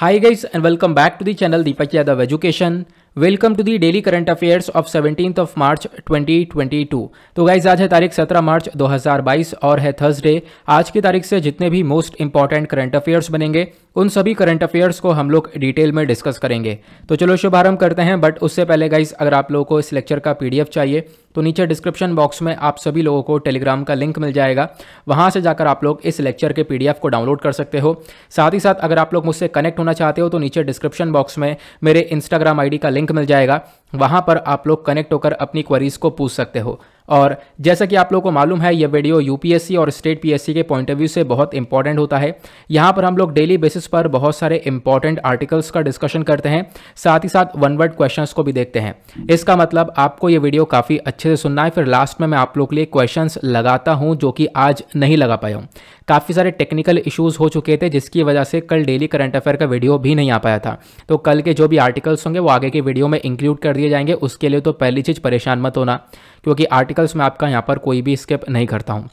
Hi guys and welcome back to the channel Deepak Yadav Education. Welcome to the daily current affairs of seventeen of March 2022 तो guys आज है तारीख 17 मार्च 2022 और है Thursday आज की तारीख से जितने भी मोस्ट इंपॉर्टेंट करंट अफेयर्स बनेंगे उन सभी करंट अफेयर्स को हम लोग डिटेल में डिस्कस करेंगे तो चलो शुभारंभ करते हैं बट उससे पहले गाइज अगर आप लोगों को इस लेक्चर का पी चाहिए तो नीचे डिस्क्रिप्शन बॉक्स में आप सभी लोगों को टेलीग्राम का लिंक मिल जाएगा वहां से जाकर आप लोग इस लेक्चर के पी को डाउनलोड कर सकते हो साथ ही साथ अगर आप लोग मुझसे कनेक्ट होना चाहते हो तो नीचे डिस्क्रिप्शन बॉक्स में मेरे इंस्टाग्राम आई का लिंक लिंक मिल जाएगा वहाँ पर आप लोग कनेक्ट होकर अपनी क्वेरीज़ को पूछ सकते हो और जैसा कि आप लोगों को मालूम है यह वीडियो यूपीएससी और स्टेट पीएससी के पॉइंट ऑफ व्यू से बहुत इंपॉर्टेंट होता है यहाँ पर हम लोग डेली बेसिस पर बहुत सारे इंपॉर्टेंट आर्टिकल्स का डिस्कशन करते हैं साथ ही साथ वन वर्ड क्वेश्चन को भी देखते हैं इसका मतलब आपको ये वीडियो काफ़ी अच्छे से सुनना है फिर लास्ट में मैं आप लोग के लिए क्वेश्चन लगाता हूँ जो कि आज नहीं लगा पाया हूँ काफ़ी सारे टेक्निकल इशूज़ हो चुके थे जिसकी वजह से कल डेली करंट अफेयर का वीडियो भी नहीं आ पाया था तो कल के जो भी आर्टिकल्स होंगे वो आगे के वीडियो में इंक्लूड कर दिए जाएंगे उसके लिए तो पहली चीज़ परेशान मत होना क्योंकि आर्टिकल्स में आपका यहाँ पर कोई भी स्किप नहीं करता हूँ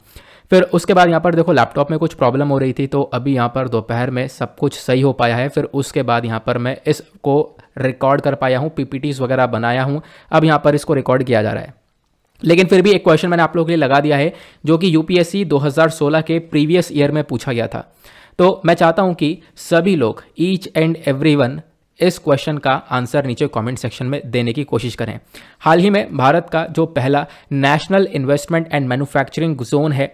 फिर उसके बाद यहाँ पर देखो लैपटॉप में कुछ प्रॉब्लम हो रही थी तो अभी यहाँ पर दोपहर में सब कुछ सही हो पाया है फिर उसके बाद यहाँ पर मैं इसको रिकॉर्ड कर पाया हूँ पीपीटीज वगैरह बनाया हूँ अब यहाँ पर इसको रिकॉर्ड किया जा रहा है लेकिन फिर भी एक क्वेश्चन मैंने आप लोगों के लिए लगा दिया है जो कि यूपीएससी 2016 के प्रीवियस ईयर में पूछा गया था तो मैं चाहता हूं कि सभी लोग ईच एंड एवरीवन इस क्वेश्चन का आंसर नीचे कमेंट सेक्शन में देने की कोशिश करें हाल ही में भारत का जो पहला national investment and manufacturing zone है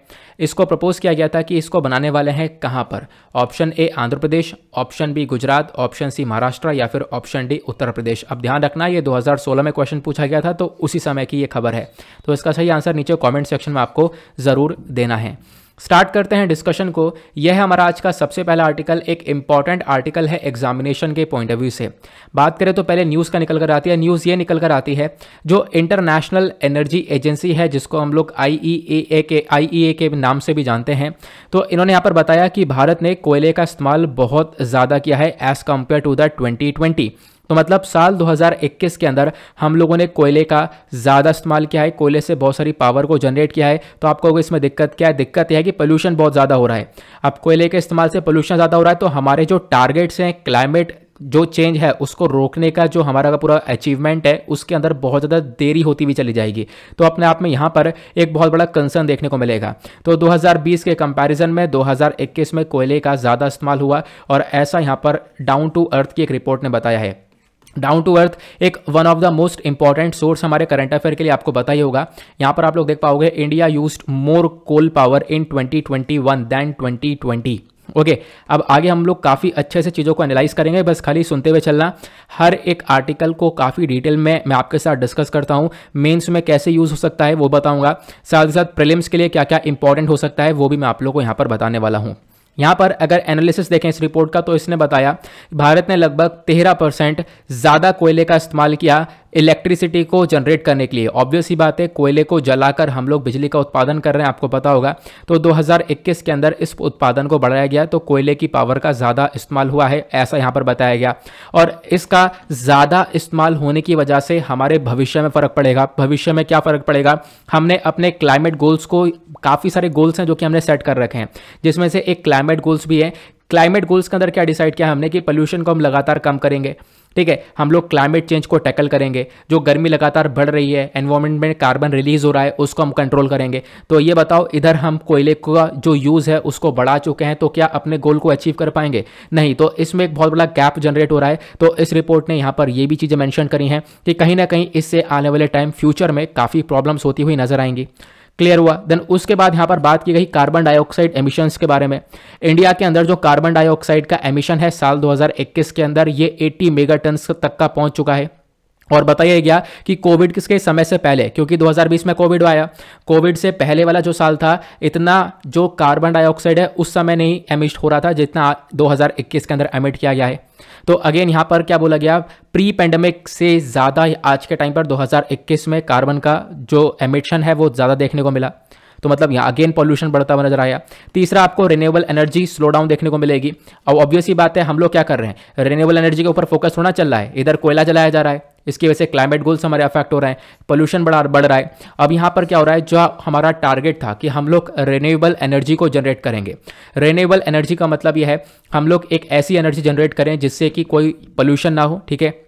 इसको प्रपोज किया गया था कि इसको बनाने वाले हैं कहाँ पर option A Andhra Pradesh option B Gujarat option C Maharashtra या फिर ऑप्शन डी उत्तर प्रदेश अब ध्यान रखना ये दो में क्वेश्चन पूछा गया था तो उसी समय की ये खबर है तो इसका सही आंसर नीचे कॉमेंट सेक्शन में आपको ज़रूर देना है स्टार्ट करते हैं डिस्कशन को यह है हमारा आज का सबसे पहला आर्टिकल एक इंपॉर्टेंट आर्टिकल है एग्जामिनेशन के पॉइंट ऑफ व्यू से बात करें तो पहले न्यूज़ का निकल कर आती है न्यूज़ ये निकल कर आती है जो इंटरनेशनल एनर्जी एजेंसी है जिसको हम लोग आई e के आई e के नाम से भी जानते हैं तो इन्होंने यहाँ पर बताया कि भारत ने कोयले का इस्तेमाल बहुत ज़्यादा किया है as compare to the twenty तो मतलब साल 2021 के अंदर हम लोगों ने कोयले का ज़्यादा इस्तेमाल किया है कोयले से बहुत सारी पावर को जनरेट किया है तो आपको इसमें दिक्कत क्या है दिक्कत यह है कि पोल्यूशन बहुत ज़्यादा हो रहा है अब कोयले के इस्तेमाल से पोल्यूशन ज़्यादा हो रहा है तो हमारे जो टारगेट्स हैं क्लाइमेट जो चेंज है उसको रोकने का जो हमारा का पूरा अचीवमेंट है उसके अंदर बहुत ज़्यादा देरी होती हुई चली जाएगी तो अपने आप में यहाँ पर एक बहुत बड़ा कंसर्न देखने को मिलेगा तो 2020 के कंपैरिजन में 2021 में कोयले का ज़्यादा इस्तेमाल हुआ और ऐसा यहाँ पर डाउन टू अर्थ की एक रिपोर्ट ने बताया है डाउन टू अर्थ एक one of the most important source हमारे करंट अफेयर के लिए आपको बता ही होगा यहाँ पर आप लोग देख पाओगे India use more coal power in 2021 than twenty okay okay, अब आगे हम लोग काफ़ी अच्छे से चीज़ों को एनालाइज करेंगे बस खाली सुनते हुए चलना हर एक आर्टिकल को काफ़ी डिटेल में मैं आपके साथ डिस्कस करता हूँ मेंस में कैसे यूज़ हो सकता है वो बताऊँगा साथ ही साथ प्रिलिम्स के लिए क्या क्या इंपॉर्टेंट हो सकता है वो भी मैं आप लोग को यहाँ पर बताने वाला हूँ यहाँ पर अगर एनालिसिस देखें इस रिपोर्ट का तो इसने बताया भारत ने लगभग तेरह परसेंट ज़्यादा कोयले का इस्तेमाल किया इलेक्ट्रिसिटी को जनरेट करने के लिए ऑब्वियस ही बात है कोयले को जलाकर हम लोग बिजली का उत्पादन कर रहे हैं आपको पता होगा तो 2021 के अंदर इस उत्पादन को बढ़ाया गया तो कोयले की पावर का ज़्यादा इस्तेमाल हुआ है ऐसा यहाँ पर बताया गया और इसका ज़्यादा इस्तेमाल होने की वजह से हमारे भविष्य में फ़र्क पड़ेगा भविष्य में क्या फ़र्क पड़ेगा हमने अपने क्लाइमेट गोल्स को काफ़ी सारे गोल्स हैं जो कि हमने सेट कर रखे हैं जिसमें से एक क्लाइमेट गोल्स भी है क्लाइमेट गोल्स के अंदर क्या डिसाइड किया हमने कि पोल्यूशन को हम लगातार कम करेंगे ठीक है हम लोग क्लाइमेट चेंज को टैकल करेंगे जो गर्मी लगातार बढ़ रही है एनवायरमेंट में कार्बन रिलीज हो रहा है उसको हम कंट्रोल करेंगे तो ये बताओ इधर हम कोयले का जो यूज़ है उसको बढ़ा चुके हैं तो क्या अपने गोल को अचीव कर पाएंगे नहीं तो इसमें एक बहुत बड़ा गैप जनरेट हो रहा है तो इस रिपोर्ट ने यहाँ पर ये भी चीज़ें मैंशन करी हैं कि कहीं ना कहीं इससे आने वाले टाइम फ्यूचर में काफ़ी प्रॉब्लम्स होती हुई नजर आएंगी क्लियर हुआ देन उसके बाद यहां पर बात की गई कार्बन डाइऑक्साइड एमिशंस के बारे में इंडिया के अंदर जो कार्बन डाइऑक्साइड का एमिशन है साल 2021 के अंदर ये 80 मेगा टन तक का पहुंच चुका है और बताइए गया कि कोविड किसके समय से पहले क्योंकि 2020 में कोविड आया कोविड से पहले वाला जो साल था इतना जो कार्बन डाइऑक्साइड है उस समय नहीं एमिट हो रहा था जितना 2021 के अंदर एमिट किया गया है तो अगेन यहां पर क्या बोला गया प्री पेंडेमिक से ज़्यादा आज के टाइम पर 2021 में कार्बन का जो एमिशन है वो ज़्यादा देखने को मिला तो मतलब यहाँ अगेन पॉल्यूशन बढ़ता हुआ नजर आया तीसरा आपको रिन्यूएबल एनर्जी स्लो डाउन देखने को मिलेगी और ऑब्वियसली बात है हम लोग क्या कर रहे हैं रिन्यूएबल एनर्जी के ऊपर फोकस होना चल रहा है इधर कोयला जलाया जा रहा है इसकी वजह से क्लाइमेट गोल्स हमारे अफेक्ट हो रहे हैं पोल्यूशन बढ़ा बढ़ रहा है अब यहाँ पर क्या हो रहा है जो हमारा टारगेट था कि हम लोग रेन्यूएबल एनर्जी को जनरेट करेंगे रेन्यूएबल एनर्जी का मतलब यह है हम लोग एक ऐसी एनर्जी जनरेट करें जिससे कि कोई पोल्यूशन ना हो ठीक है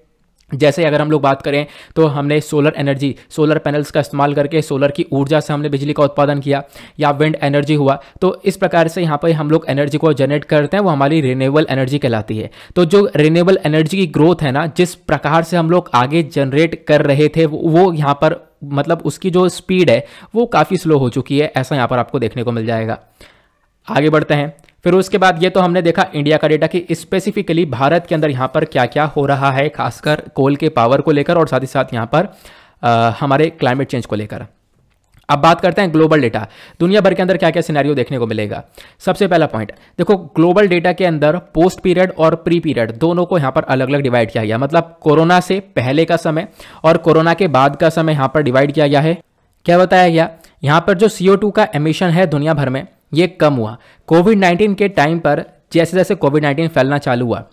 जैसे अगर हम लोग बात करें तो हमने सोलर एनर्जी सोलर पैनल्स का इस्तेमाल करके सोलर की ऊर्जा से हमने बिजली का उत्पादन किया या विंड एनर्जी हुआ तो इस प्रकार से यहाँ पर हम लोग एनर्जी को जनरेट करते हैं वो हमारी रिन्यूएबल एनर्जी कहलाती है तो जो रिन्यूएबल एनर्जी की ग्रोथ है ना जिस प्रकार से हम लोग आगे जनरेट कर रहे थे वो यहाँ पर मतलब उसकी जो स्पीड है वो काफ़ी स्लो हो चुकी है ऐसा यहाँ पर आपको देखने को मिल जाएगा आगे बढ़ते हैं फिर उसके बाद ये तो हमने देखा इंडिया का डेटा कि स्पेसिफिकली भारत के अंदर यहाँ पर क्या क्या हो रहा है खासकर कोल के पावर को लेकर और साथ ही साथ यहाँ पर आ, हमारे क्लाइमेट चेंज को लेकर अब बात करते हैं ग्लोबल डेटा दुनिया भर के अंदर क्या क्या सिनेरियो देखने को मिलेगा सबसे पहला पॉइंट देखो ग्लोबल डेटा के अंदर पोस्ट पीरियड और प्री पीरियड दोनों को यहां पर अलग अलग डिवाइड किया गया मतलब कोरोना से पहले का समय और कोरोना के बाद का समय यहाँ पर डिवाइड किया गया है क्या बताया गया यहां पर जो सीओ का एमिशन है दुनिया भर में ये कम हुआ कोविड नाइन्टीन के टाइम पर जैसे जैसे कोविड नाइन्टीन फैलना चालू हुआ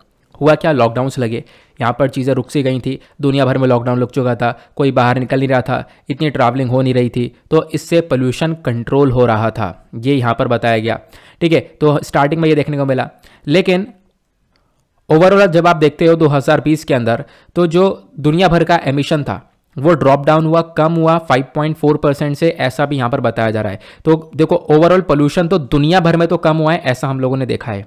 हुआ क्या लॉकडाउन लगे यहाँ पर चीज़ें रुक सी गई थी दुनिया भर में लॉकडाउन लग चुका था कोई बाहर निकल नहीं रहा था इतनी ट्रैवलिंग हो नहीं रही थी तो इससे पोल्यूशन कंट्रोल हो रहा था ये यहाँ पर बताया गया ठीक है तो स्टार्टिंग में ये देखने को मिला लेकिन ओवरऑल जब आप देखते हो 2020 के अंदर तो जो दुनिया भर का एमिशन था वो ड्रॉप डाउन हुआ कम हुआ 5.4 परसेंट से ऐसा भी यहां पर बताया जा रहा है तो देखो ओवरऑल पोल्यूशन तो दुनिया भर में तो कम हुआ है ऐसा हम लोगों ने देखा है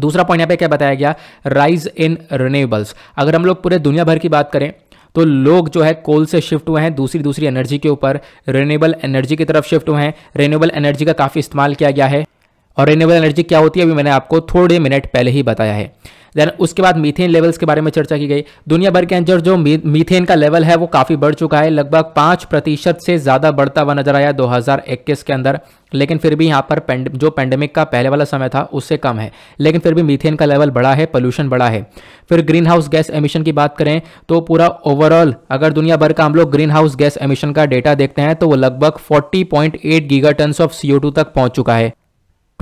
दूसरा पॉइंट यहां पे क्या बताया गया राइज इन रिन्यूएबल्स अगर हम लोग पूरे दुनिया भर की बात करें तो लोग जो है कोल से शिफ्ट हुए हैं दूसरी दूसरी एनर्जी के ऊपर रिन्यूएबल एनर्जी की तरफ शिफ्ट हुए हैं रिन्यूएबल एनर्जी का काफ़ी इस्तेमाल किया गया है और रिन्यूएबल एनर्जी क्या होती है अभी मैंने आपको थोड़े मिनट पहले ही बताया है देन उसके बाद मीथेन लेवल्स के बारे में चर्चा की गई दुनिया भर के अंदर जो मीथेन का लेवल है वो काफ़ी बढ़ चुका है लगभग पांच प्रतिशत से ज़्यादा बढ़ता हुआ नजर आया 2021 के अंदर लेकिन फिर भी यहाँ पर पेंड, जो पेंडेमिक का पहले वाला समय था उससे कम है लेकिन फिर भी मीथेन का लेवल बड़ा है पोल्यूशन बड़ा है फिर ग्रीन हाउस गैस एमिशन की बात करें तो पूरा ओवरऑल अगर दुनिया भर का हम लोग ग्रीन हाउस गैस एमिशन का डेटा देखते हैं तो वो लगभग 40.8 गीगा टन ऑफ सीओ तक पहुंच चुका है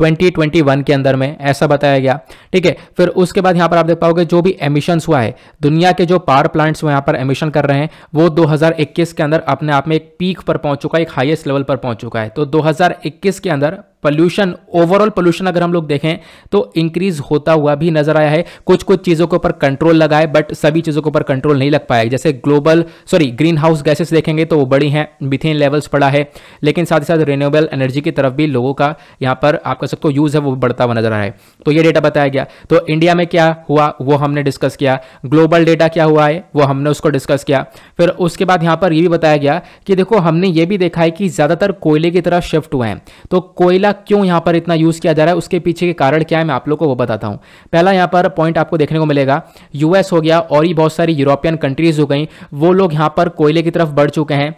2021 के अंदर में ऐसा बताया गया ठीक है फिर उसके बाद यहां पर आप देख पाओगे जो भी एमिशंस हुआ है दुनिया के जो पावर प्लांट्स यहां पर एमिशन कर रहे हैं वो 2021 के अंदर अपने आप में एक पीक पर पहुंच चुका है एक हाईएस्ट लेवल पर पहुंच चुका है तो 2021 के अंदर पोल्यूशन ओवरऑल पोल्यूशन अगर हम लोग देखें तो इंक्रीज होता हुआ भी नजर आया है कुछ कुछ चीज़ों के ऊपर कंट्रोल लगाए बट सभी चीज़ों के ऊपर कंट्रोल नहीं लग पाया जैसे global sorry green house gases देखेंगे तो वो बड़ी हैं मिथेन लेवल्स पड़ा है लेकिन साथ ही साथ रिन्यूएबल एनर्जी की तरफ भी लोगों का यहां पर आप कह सकते हो यूज़ है वो बढ़ता हुआ नजर आया है तो ये डेटा बताया गया तो इंडिया में क्या हुआ वो हमने डिस्कस किया ग्लोबल डेटा क्या हुआ है वो हमने उसको डिस्कस किया फिर उसके बाद यहां पर यह भी बताया गया कि देखो हमने ये भी देखा है कि ज़्यादातर कोयले की तरफ शिफ्ट हुए हैं तो कोयला डेटा क्यों यहाँ पर इतना यूज़ किया जा रहा है उसके पीछे के कारण क्या है मैं आप लोग को वो बताता हूँ पहला यहाँ पर पॉइंट आपको देखने को मिलेगा यूएस हो गया और ही बहुत सारी यूरोपियन कंट्रीज़ हो गई वो लोग यहाँ पर कोयले की तरफ बढ़ चुके हैं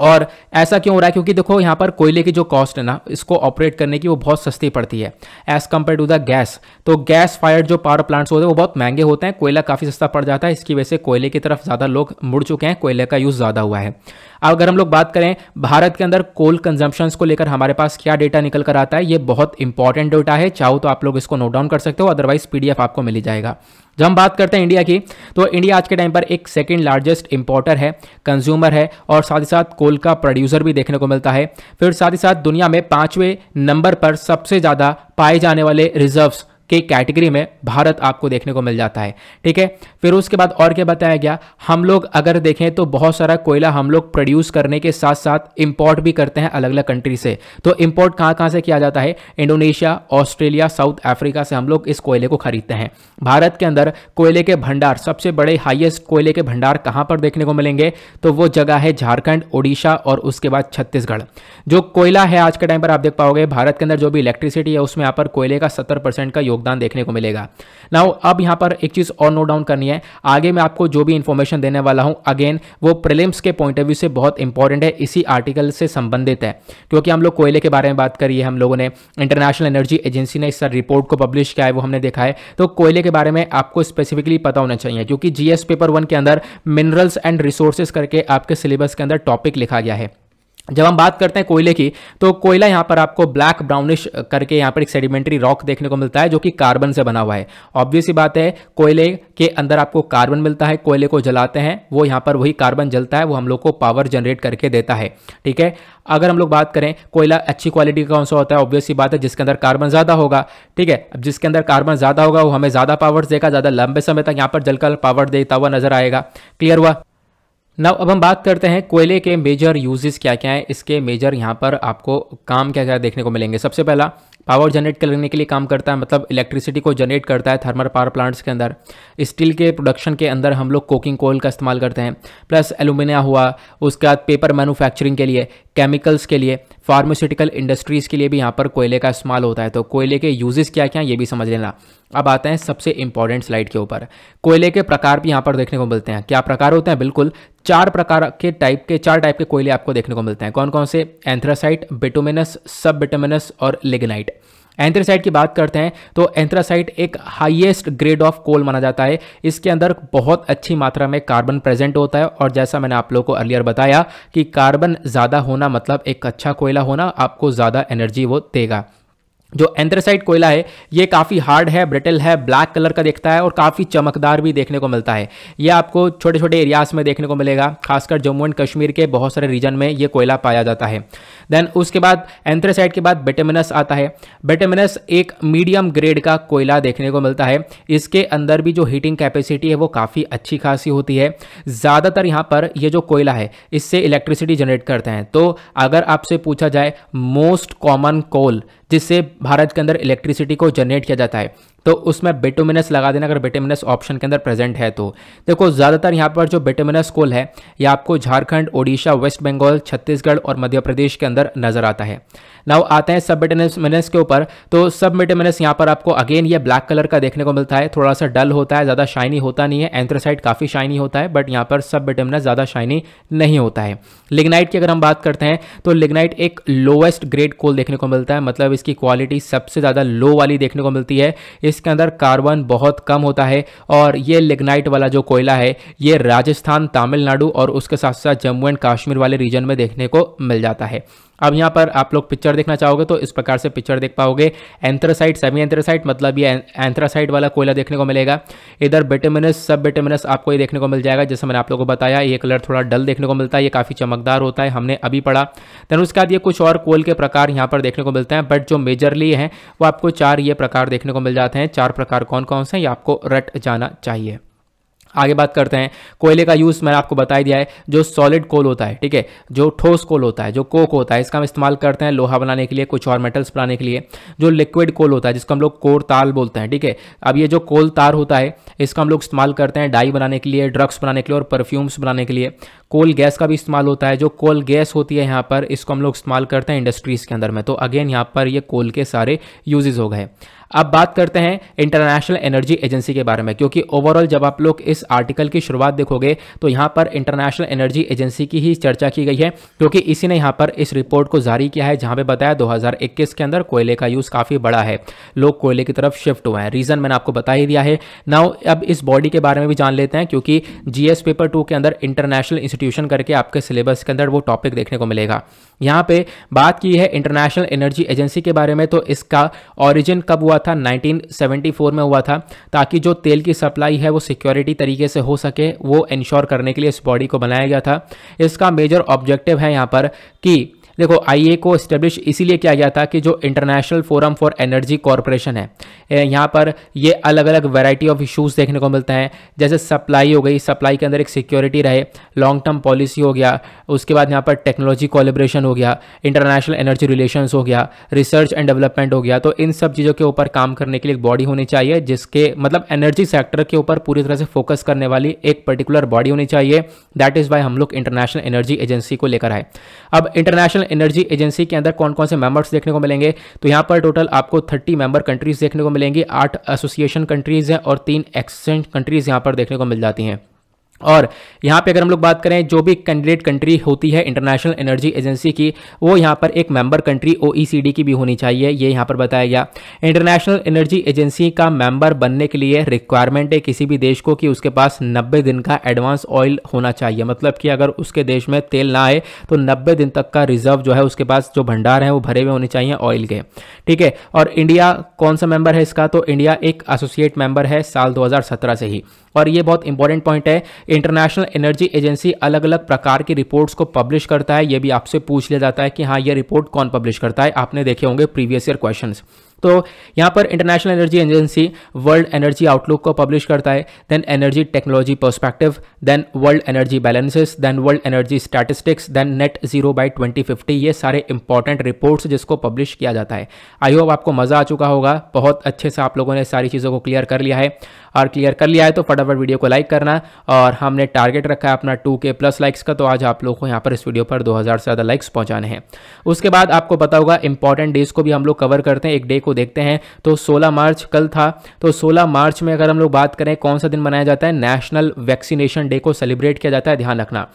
और ऐसा क्यों हो रहा है क्योंकि देखो यहाँ पर कोयले की जो कॉस्ट है ना इसको ऑपरेट करने की वो बहुत सस्ती पड़ती है as compare to the gas तो गैस फायर्ड जो पावर प्लांट्स होते हैं वो बहुत महंगे होते हैं कोयला काफ़ी सस्ता पड़ जाता है इसकी वजह से कोयले की तरफ ज़्यादा लोग मुड़ चुके हैं कोयले का यूज़ ज़्यादा हुआ है अब अगर हम लोग बात करें भारत के अंदर कोल कंजम्पशंस को लेकर हमारे पास क्या डेटा निकल कर आता है ये बहुत इंपॉर्टेंट डेटा है चाहो तो आप लोग इसको नोट डाउन कर सकते हो अदरवाइज पी आपको मिल जाएगा जब तो हम बात करते हैं इंडिया की तो इंडिया आज के टाइम पर एक सेकेंड लार्जेस्ट इंपोर्टर है कंज्यूमर है और साथ ही साथ कोल का प्रोड्यूसर भी देखने को मिलता है फिर साथ ही साथ दुनिया में पांचवें नंबर पर सबसे ज़्यादा पाए जाने वाले रिजर्व्स के कैटेगरी में भारत आपको देखने को मिल जाता है ठीक है फिर उसके बाद और क्या बताया गया हम लोग अगर देखें तो बहुत सारा कोयला हम लोग प्रोड्यूस करने के साथ साथ इंपोर्ट भी करते हैं अलग अलग कंट्री से तो इंपोर्ट कहां कहां से किया जाता है इंडोनेशिया ऑस्ट्रेलिया साउथ अफ्रीका से हम लोग इस कोयले को खरीदते हैं भारत के अंदर कोयले के भंडार सबसे बड़े हाइएस्ट कोयले के भंडार कहां पर देखने को मिलेंगे तो वो जगह है झारखंड ओडिशा और उसके बाद छत्तीसगढ़ जो कोयला है आज के टाइम पर आप देख पाओगे भारत के अंदर जो भी इलेक्ट्रिसिटी है उसमें यहाँ पर कोयले का सत्तर का योग योगदान देखने को मिलेगा नाउ अब यहां पर एक चीज़ और नोट डाउन करनी है आगे मैं आपको जो भी इंफॉर्मेशन देने वाला हूं अगेन वो प्रिलिम्स के पॉइंट ऑफ व्यू से बहुत इंपॉर्टेंट है इसी आर्टिकल से संबंधित है क्योंकि हम लोग कोयले के बारे में बात करिए हम लोगों ने इंटरनेशनल एनर्जी एजेंसी ने इस रिपोर्ट को पब्लिश किया है वो हमने देखा है तो कोयले के बारे में आपको स्पेसिफिकली पता होना चाहिए क्योंकि जीएस पेपर वन के अंदर मिनरल्स एंड रिसोर्सेज करके आपके सिलेबस के अंदर टॉपिक लिखा गया है जब हम बात करते हैं कोयले की तो कोयला यहाँ पर आपको ब्लैक ब्राउनिश करके यहाँ पर एक सेडिमेंट्री रॉक देखने को मिलता है जो कि कार्बन से बना हुआ है ऑब्वियस ही बात है कोयले के अंदर आपको कार्बन मिलता है कोयले को जलाते हैं वो यहाँ पर वही कार्बन जलता है वो हम लोग को पावर जनरेट करके देता है ठीक है अगर हम लोग बात करें कोयला अच्छी क्वालिटी का कौन सा होता है ऑब्वियस ही बात है जिसके अंदर कार्बन ज़्यादा होगा ठीक है अब जिसके अंदर कार्बन ज़्यादा होगा वो हमें ज़्यादा पावर देगा ज़्यादा लंबे समय तक यहाँ पर जलकर पावर देता हुआ नजर आएगा क्लियर हुआ नाउ अब हम बात करते हैं कोयले के मेजर यूजेस क्या क्या हैं इसके मेजर यहाँ पर आपको काम क्या क्या देखने को मिलेंगे सबसे पहला पावर जनरेट करने के लिए काम करता है मतलब इलेक्ट्रिसिटी को जनरेट करता है थर्मल पावर प्लांट्स के अंदर स्टील के प्रोडक्शन के अंदर हम लोग कोकिंग कोयल का इस्तेमाल करते हैं प्लस एलुमिनिया हुआ उसके बाद पेपर मैन्युफैक्चरिंग के लिए केमिकल्स के लिए फार्मास्यूटिकल इंडस्ट्रीज़ के लिए भी यहाँ पर कोयले का इस्तेमाल होता है तो कोयले के यूजेस क्या क्या ये भी समझ लेना अब आते हैं सबसे इंपॉर्टेंट स्लाइड के ऊपर कोयले के प्रकार भी यहाँ पर देखने को मिलते हैं क्या प्रकार होते हैं बिल्कुल चार प्रकार के टाइप के चार टाइप के कोयले आपको देखने को मिलते हैं कौन कौन से एंथ्रासाइट बिटोमिनस सब बिटोमिनस और लेगनाइट एंथ्रासाइट की बात करते हैं तो एंथ्रासाइट एक हाईएस्ट ग्रेड ऑफ कोल माना जाता है इसके अंदर बहुत अच्छी मात्रा में कार्बन प्रेजेंट होता है और जैसा मैंने आप लोगों को अर्लियर बताया कि कार्बन ज़्यादा होना मतलब एक अच्छा कोयला होना आपको ज़्यादा एनर्जी वो देगा जो एंथ्रेसाइट कोयला है ये काफ़ी हार्ड है ब्रिटल है ब्लैक कलर का दिखता है और काफ़ी चमकदार भी देखने को मिलता है ये आपको छोटे छोटे एरियाज़ में देखने को मिलेगा खासकर जम्मू एंड कश्मीर के बहुत सारे रीजन में ये कोयला पाया जाता है देन उसके बाद एंथ्रेसाइट के बाद बेटेमिनस आता है बेटेमिनस एक मीडियम ग्रेड का कोयला देखने को मिलता है इसके अंदर भी जो हीटिंग कैपेसिटी है वो काफ़ी अच्छी खासी होती है ज़्यादातर यहाँ पर ये जो कोयला है इससे इलेक्ट्रिसिटी जनरेट करते हैं तो अगर आपसे पूछा जाए मोस्ट कॉमन कोल जिससे भारत के अंदर इलेक्ट्रिसिटी को जनरेट किया जाता है तो उसमें बेटोमिनस लगा देना अगर बेटोमिनस ऑप्शन के अंदर प्रेजेंट है तो देखो ज़्यादातर यहाँ पर जो बेटोमिनस कोल है ये आपको झारखंड ओडिशा वेस्ट बंगाल छत्तीसगढ़ और मध्य प्रदेश के अंदर नजर आता है नाउ आते हैं सब बेटोमिनस के ऊपर तो सब बेटोमिनस यहाँ पर आपको अगेन ये ब्लैक कलर का देखने को मिलता है थोड़ा सा डल होता है ज़्यादा शाइनी होता नहीं है एंथ्रोसाइड काफ़ी शाइनी होता है बट यहाँ पर सब बेटोमिनस ज़्यादा शाइनी नहीं होता है लिग्नाइट की अगर हम बात करते हैं तो लिग्नाइट एक लोवेस्ट ग्रेड कोल देखने को मिलता है मतलब इसकी क्वालिटी सबसे ज़्यादा लो वाली देखने को मिलती है इसके अंदर कार्बन बहुत कम होता है और ये लिग्नाइट वाला जो कोयला है ये राजस्थान तमिलनाडु और उसके साथ साथ जम्मू एंड कश्मीर वाले रीजन में देखने को मिल जाता है अब यहाँ पर आप लोग पिक्चर देखना चाहोगे तो इस प्रकार से पिक्चर देख पाओगे एंथ्रासाइट सेमी एंथ्रासाइट मतलब ये एंथ्रासाइट वाला कोयला देखने को मिलेगा इधर बेटेमिनस सब बेटेमिनस आपको ये देखने को मिल जाएगा जैसे मैंने आप लोगों को बताया ये कलर थोड़ा डल देखने को मिलता है ये काफ़ी चमकदार होता है हमने अभी पढ़ा देन उसके बाद ये कुछ और कोल के प्रकार यहाँ पर देखने को मिलते हैं बट जो मेजरली हैं वो आपको चार ये प्रकार देखने को मिल जाते हैं चार प्रकार कौन कौन से ये आपको रट जाना चाहिए आगे बात करते हैं कोयले का यूज़ मैंने आपको बताया दिया है जो सॉलिड कोल होता है ठीक है जो ठोस कोल होता है जो कोक होता है इसका हम इस्तेमाल करते हैं लोहा बनाने के लिए कुछ और मेटल्स बनाने के लिए जो लिक्विड कोल होता है जिसको हम लोग कोर ताल बोलते हैं ठीक है अब ये जो कोल तार होता है इसका हम लोग इस्तेमाल करते हैं डाई बनाने के लिए ड्रग्स बनाने के लिए और परफ्यूम्स बनाने के लिए कोल गैस का भी इस्तेमाल होता है जो कोल गैस होती है यहाँ पर इसको हम लोग इस्तेमाल करते हैं इंडस्ट्रीज़ के अंदर में तो अगेन यहाँ पर ये कोल के सारे यूजेज हो गए अब बात करते हैं इंटरनेशनल एनर्जी एजेंसी के बारे में क्योंकि ओवरऑल जब आप लोग इस आर्टिकल की शुरुआत देखोगे तो यहाँ पर इंटरनेशनल एनर्जी एजेंसी की ही चर्चा की गई है क्योंकि इसी ने यहाँ पर इस रिपोर्ट को जारी किया है जहाँ पे बताया 2021 के अंदर कोयले का यूज़ काफ़ी बड़ा है लोग कोयले की तरफ शिफ्ट हुए हैं रीज़न मैंने आपको बता ही दिया है नाउ अब इस बॉडी के बारे में भी जान लेते हैं क्योंकि जीएस पेपर टू के अंदर इंटरनेशनल इंस्टीट्यूशन करके आपके सिलेबस के अंदर वो टॉपिक देखने को मिलेगा यहाँ पर बात की है इंटरनेशनल एनर्जी एजेंसी के बारे में तो इसका ऑरिजिन कब हुआ था 1974 में हुआ था ताकि जो तेल की सप्लाई है वो सिक्योरिटी तरीके से हो सके वो इंश्योर करने के लिए इस बॉडी को बनाया गया था इसका मेजर ऑब्जेक्टिव है यहाँ पर कि देखो आई को इस्टेब्लिश इसीलिए किया गया था कि जो international forum for energy corporation है यहाँ पर ये अलग अलग वैरायटी ऑफ इश्यूज देखने को मिलते हैं जैसे सप्लाई हो गई सप्लाई के अंदर एक सिक्योरिटी रहे लॉन्ग टर्म पॉलिसी हो गया उसके बाद यहाँ पर टेक्नोलॉजी कोलेब्रेशन हो गया इंटरनेशनल एनर्जी रिलेशन हो गया रिसर्च एंड डेवलपमेंट हो गया तो इन सब चीज़ों के ऊपर काम करने के लिए एक बॉडी होनी चाहिए जिसके मतलब एनर्जी सेक्टर के ऊपर पूरी तरह से फोकस करने वाली एक पर्टिकुलर बॉडी होनी चाहिए दैट इज़ वाई हम लोग इंटरनेशनल एनर्जी एजेंसी को लेकर आए अब इंटरनेशनल एनर्जी एजेंसी के अंदर कौन कौन से मेंबर्स देखने को मिलेंगे तो यहाँ पर टोटल आपको थर्टी मेंबर कंट्रीज देखने को मिलेंगी आठ एसोसिएशन कंट्रीज हैं और तीन एक्सचेंज कंट्रीज यहाँ पर देखने को मिल जाती हैं और यहाँ पे अगर हम लोग बात करें जो भी कैंडिडेट कंट्री होती है इंटरनेशनल एनर्जी एजेंसी की वो यहाँ पर एक मेंबर कंट्री ओईसीडी की भी होनी चाहिए ये यहाँ पर बताया गया इंटरनेशनल एनर्जी एजेंसी का मेंबर बनने के लिए रिक्वायरमेंट है किसी भी देश को कि उसके पास 90 दिन का एडवांस ऑयल होना चाहिए मतलब कि अगर उसके देश में तेल ना आए तो नब्बे दिन तक का रिजर्व जो है उसके पास जो भंडार है वो भरे हुए होने चाहिए ऑयल के ठीक है और इंडिया कौन सा मेंबर है इसका तो इंडिया एक एसोसिएट मेंबर है साल दो से ही और ये बहुत इंपॉर्टेंट पॉइंट है इंटरनेशनल एनर्जी एजेंसी अलग अलग प्रकार की रिपोर्ट्स को पब्लिश करता है ये भी आपसे पूछ लिया जाता है कि हाँ ये रिपोर्ट कौन पब्लिश करता है आपने देखे होंगे प्रीवियस ईयर क्वेश्चन तो यहाँ पर international energy agency world energy outlook को पब्लिश करता है then energy technology perspective then world energy balances then world energy statistics then net zero by 2050 ये सारे इंपॉर्टेंट रिपोर्ट्स जिसको पब्लिश किया जाता है आई होप आपको मज़ा आ चुका होगा बहुत अच्छे से आप लोगों ने सारी चीज़ों को क्लियर कर लिया है और क्लियर कर लिया है तो फटाफट वीडियो को लाइक करना और हमने टारगेट रखा है अपना टू के प्लस लाइक्स का तो आज आप लोग को यहाँ पर इस वीडियो पर दो से ज़्यादा लाइक्स पहुँचाने हैं उसके बाद आपको पता होगा इंपॉर्टेंट डेज को भी हम लोग कवर करते हैं एक डे को देखते हैं तो सोलह मार्च कल था तो सोलह मार्च में अगर हम लोग बात करें कौन सा दिन मनाया जाता है नेशनल वैक्सीनेशन डे को सेलिब्रेट किया जाता है ध्यान रखना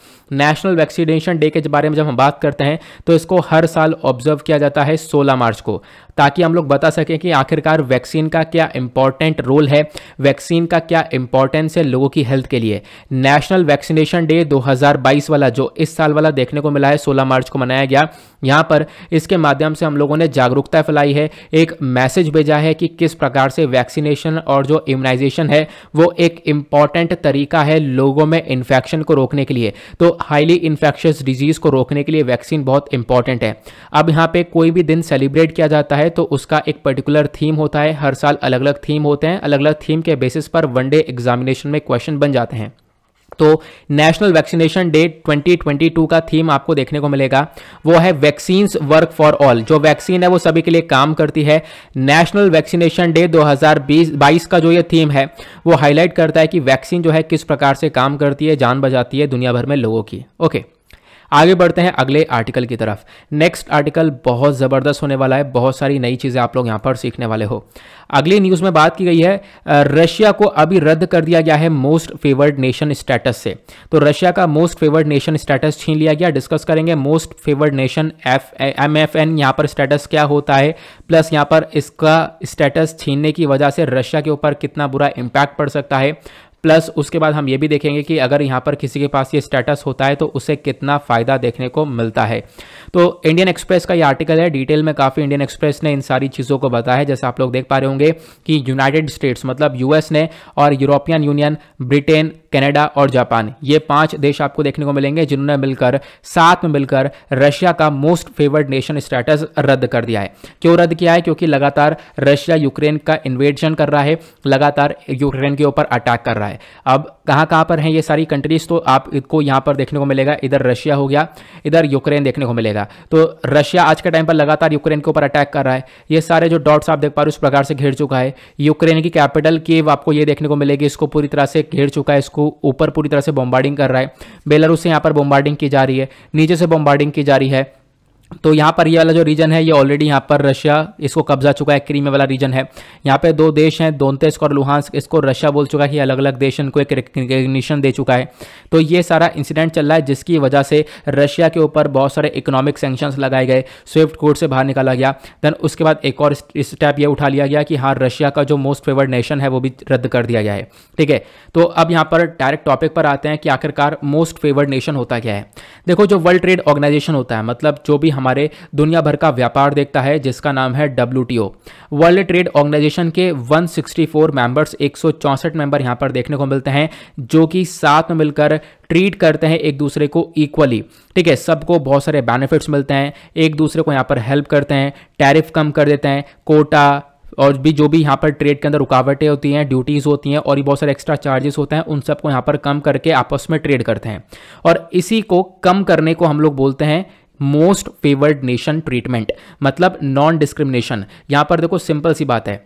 नेशनल वैक्सीनेशन डे के बारे में जब हम बात करते हैं तो इसको हर साल ऑब्जर्व किया जाता है सोलह मार्च को ताकि हम लोग बता सकें कि आखिरकार वैक्सीन का क्या इंपॉर्टेंट रोल है वैक्सीन का क्या इंपॉर्टेंस है लोगों की हेल्थ के लिए नेशनल वैक्सीनेशन डे 2022 वाला जो इस साल वाला देखने को मिला है 16 मार्च को मनाया गया यहाँ पर इसके माध्यम से हम लोगों ने जागरूकता फैलाई है एक मैसेज भेजा है कि किस प्रकार से वैक्सीनेशन और जो इम्यूनाइजेशन है वो एक इम्पॉर्टेंट तरीका है लोगों में इन्फेक्शन को रोकने के लिए तो हाईली इन्फेक्शस डिजीज़ को रोकने के लिए वैक्सीन बहुत इंपॉर्टेंट है अब यहाँ पे कोई भी दिन सेलिब्रेट किया जाता है है तो उसका एक पर्टिकुलर थीम होता है हर साल अलग अलग थीम होते हैं अलग अलग थीम के बेसिस पर वन डे एग्जामिनेशन में क्वेश्चन बन जाते हैं तो नेशनल वैक्सीनेशन डे 2022 का थीम आपको देखने को मिलेगा वो है वैक्सीन्स वर्क फॉर ऑल जो वैक्सीन है वो सभी के लिए काम करती है नेशनल वैक्सीनेशन डे 2022 का जो ये थीम है वो हाईलाइट करता है कि वैक्सीन जो है किस प्रकार से काम करती है जान बजाती है दुनिया भर में लोगों की ओके okay. आगे बढ़ते हैं अगले आर्टिकल की तरफ नेक्स्ट आर्टिकल बहुत ज़बरदस्त होने वाला है बहुत सारी नई चीज़ें आप लोग यहां पर सीखने वाले हो अगली न्यूज़ में बात की गई है रशिया को अभी रद्द कर दिया गया है मोस्ट फेवर्ड नेशन स्टेटस से तो रशिया का मोस्ट फेवर्ड नेशन स्टेटस छीन लिया गया डिस्कस करेंगे most favoured nation F M F N यहाँ पर स्टेटस क्या होता है प्लस यहाँ पर इसका स्टेटस छीनने की वजह से रशिया के ऊपर कितना बुरा इम्पैक्ट पड़ सकता है प्लस उसके बाद हम ये भी देखेंगे कि अगर यहाँ पर किसी के पास ये स्टेटस होता है तो उसे कितना फ़ायदा देखने को मिलता है तो इंडियन एक्सप्रेस का ये आर्टिकल है डिटेल में काफ़ी इंडियन एक्सप्रेस ने इन सारी चीज़ों को बताया है जैसे आप लोग देख पा रहे होंगे कि यूनाइटेड स्टेट्स मतलब यूएस ने और यूरोपियन यूनियन ब्रिटेन कनाडा और जापान ये पांच देश आपको देखने को मिलेंगे जिन्होंने मिलकर साथ में मिलकर रशिया का मोस्ट फेवर्ड नेशन स्टेटस रद्द कर दिया है क्यों रद्द किया है क्योंकि लगातार रशिया यूक्रेन का इन्वेजन कर रहा है लगातार यूक्रेन के ऊपर अटैक कर रहा है अब कहाँ कहाँ पर हैं ये सारी कंट्रीज तो आपको यहाँ पर देखने को मिलेगा इधर रशिया हो गया इधर यूक्रेन देखने को मिलेगा तो रशिया आज के टाइम पर लगातार यूक्रेन के ऊपर अटैक कर रहा है ये सारे जो डॉट्स आप देख पा रहे हो उस प्रकार से घेर चुका है यूक्रेन की कैपिटल केव आपको ये देखने को मिलेगी इसको पूरी तरह से घेर चुका है इसको ऊपर पूरी तरह से बॉम्बार्डिंग कर रहा है बेलारूस से यहाँ पर बॉम्बार्डिंग की जा रही है नीचे से बॉम्बार्डिंग की जा रही है तो यहाँ पर ये वाला जो रीजन है ये ऑलरेडी यहाँ पर रशिया इसको कब्जा चुका है क्रीमे वाला रीजन है यहाँ पे दो देश हैं दोनतेस्क और लुहानस्क इसको रशिया बोल चुका है कि अलग अलग देश इनको एक रिकग्निशन दे चुका है तो ये सारा इंसिडेंट चल रहा है जिसकी वजह से रशिया के ऊपर बहुत सारे इकोनॉमिक सेंक्शन लगाए गए स्विफ्ट कोर्ट से बाहर निकाला गया देन उसके बाद एक और स्टेप ये उठा लिया गया कि हाँ रशिया का जो मोस्ट फेवर्ड नेशन है वो भी रद्द कर दिया गया है ठीक है तो अब यहाँ पर डायरेक्ट टॉपिक पर आते हैं कि आखिरकार मोस्ट फेवर्ड नेशन होता क्या है देखो जो वर्ल्ड ट्रेड ऑर्गेनाइजेशन होता है मतलब जो भी हमारे दुनिया भर का व्यापार देखता है जिसका नाम है डब्ल्यू वर्ल्ड ट्रेड ऑर्गेनाइजेशन के 164 मेंबर्स 164 मेंबर यहाँ पर देखने को मिलते हैं जो कि साथ में मिलकर ट्रीट करते हैं एक दूसरे को इक्वली ठीक है सबको बहुत सारे बेनिफिट्स मिलते हैं एक दूसरे को यहाँ पर हेल्प करते हैं टैरिफ कम कर देते हैं कोटा और भी जो भी यहाँ पर ट्रेड के अंदर रुकावटें होती हैं ड्यूटीज़ होती हैं और भी बहुत सारे एक्स्ट्रा चार्जेस होते हैं उन सबको यहाँ पर कम करके आपस में ट्रेड करते हैं और इसी को कम करने को हम लोग बोलते हैं मोस्ट फेवर्ड नेशन ट्रीटमेंट मतलब नॉन डिस्क्रिमिनेशन यहां पर देखो सिंपल सी बात है